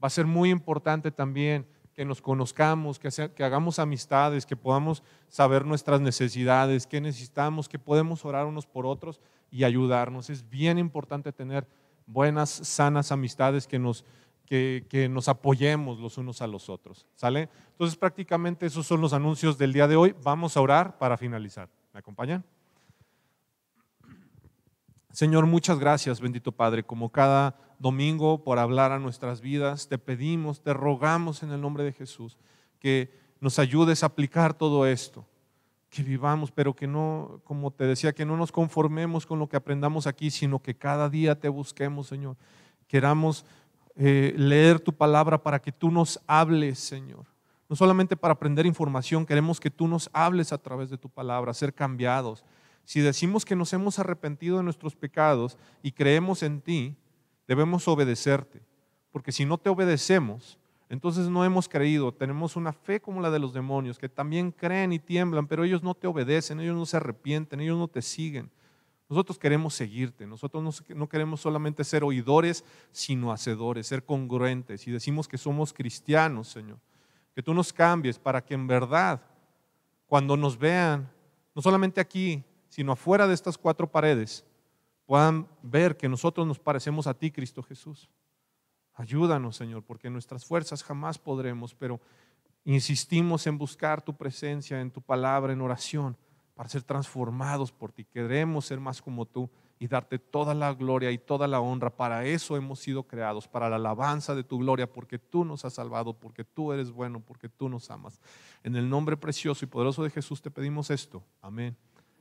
Va a ser muy importante también que nos conozcamos, que, hagamos amistades, que podamos saber nuestras necesidades, qué necesitamos, que podemos orar unos por otros y ayudarnos. Es bien importante tener buenas, sanas amistades que nos, que, que, nos apoyemos los unos a los otros. ¿Sale? Entonces prácticamente esos son los anuncios del día de hoy. Vamos a orar para finalizar. ¿Me acompañan? Señor, muchas gracias, bendito Padre, como cada domingo por hablar a nuestras vidas. Te pedimos, te rogamos en el nombre de Jesús que nos ayudes a aplicar todo esto, que vivamos, pero que no, como te decía, que no nos conformemos con lo que aprendamos aquí, sino que cada día te busquemos, Señor. Queramos eh, leer tu palabra para que tú nos hables, Señor. No solamente para aprender información, queremos que tú nos hables a través de tu palabra, ser cambiados. Si decimos que nos hemos arrepentido de nuestros pecados y creemos en ti, debemos obedecerte, porque si no te obedecemos, entonces no hemos creído, tenemos una fe como la de los demonios, que también creen y tiemblan, pero ellos no te obedecen, ellos no se arrepienten, ellos no te siguen. Nosotros queremos seguirte, nosotros no, queremos solamente ser oidores, sino hacedores, ser congruentes. Y decimos que somos cristianos, Señor, que tú nos cambies para que en verdad, cuando nos vean, no solamente aquí, sino afuera de estas cuatro paredes, puedan ver que nosotros nos parecemos a ti, Cristo Jesús. Ayúdanos, Señor, porque nuestras fuerzas jamás podremos, pero insistimos en buscar tu presencia, en tu palabra, en oración, para ser transformados por ti. Queremos ser más como tú y darte toda la gloria y toda la honra. Para eso hemos sido creados, para la alabanza de tu gloria, porque tú nos has salvado, porque tú eres bueno, porque tú nos amas. En el nombre precioso y poderoso de Jesús te pedimos esto. Amén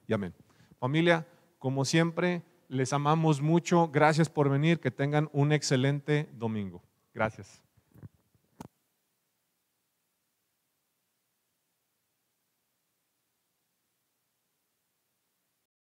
y amén. Familia, como siempre les amamos mucho. Gracias por venir. Que tengan un excelente domingo. Gracias.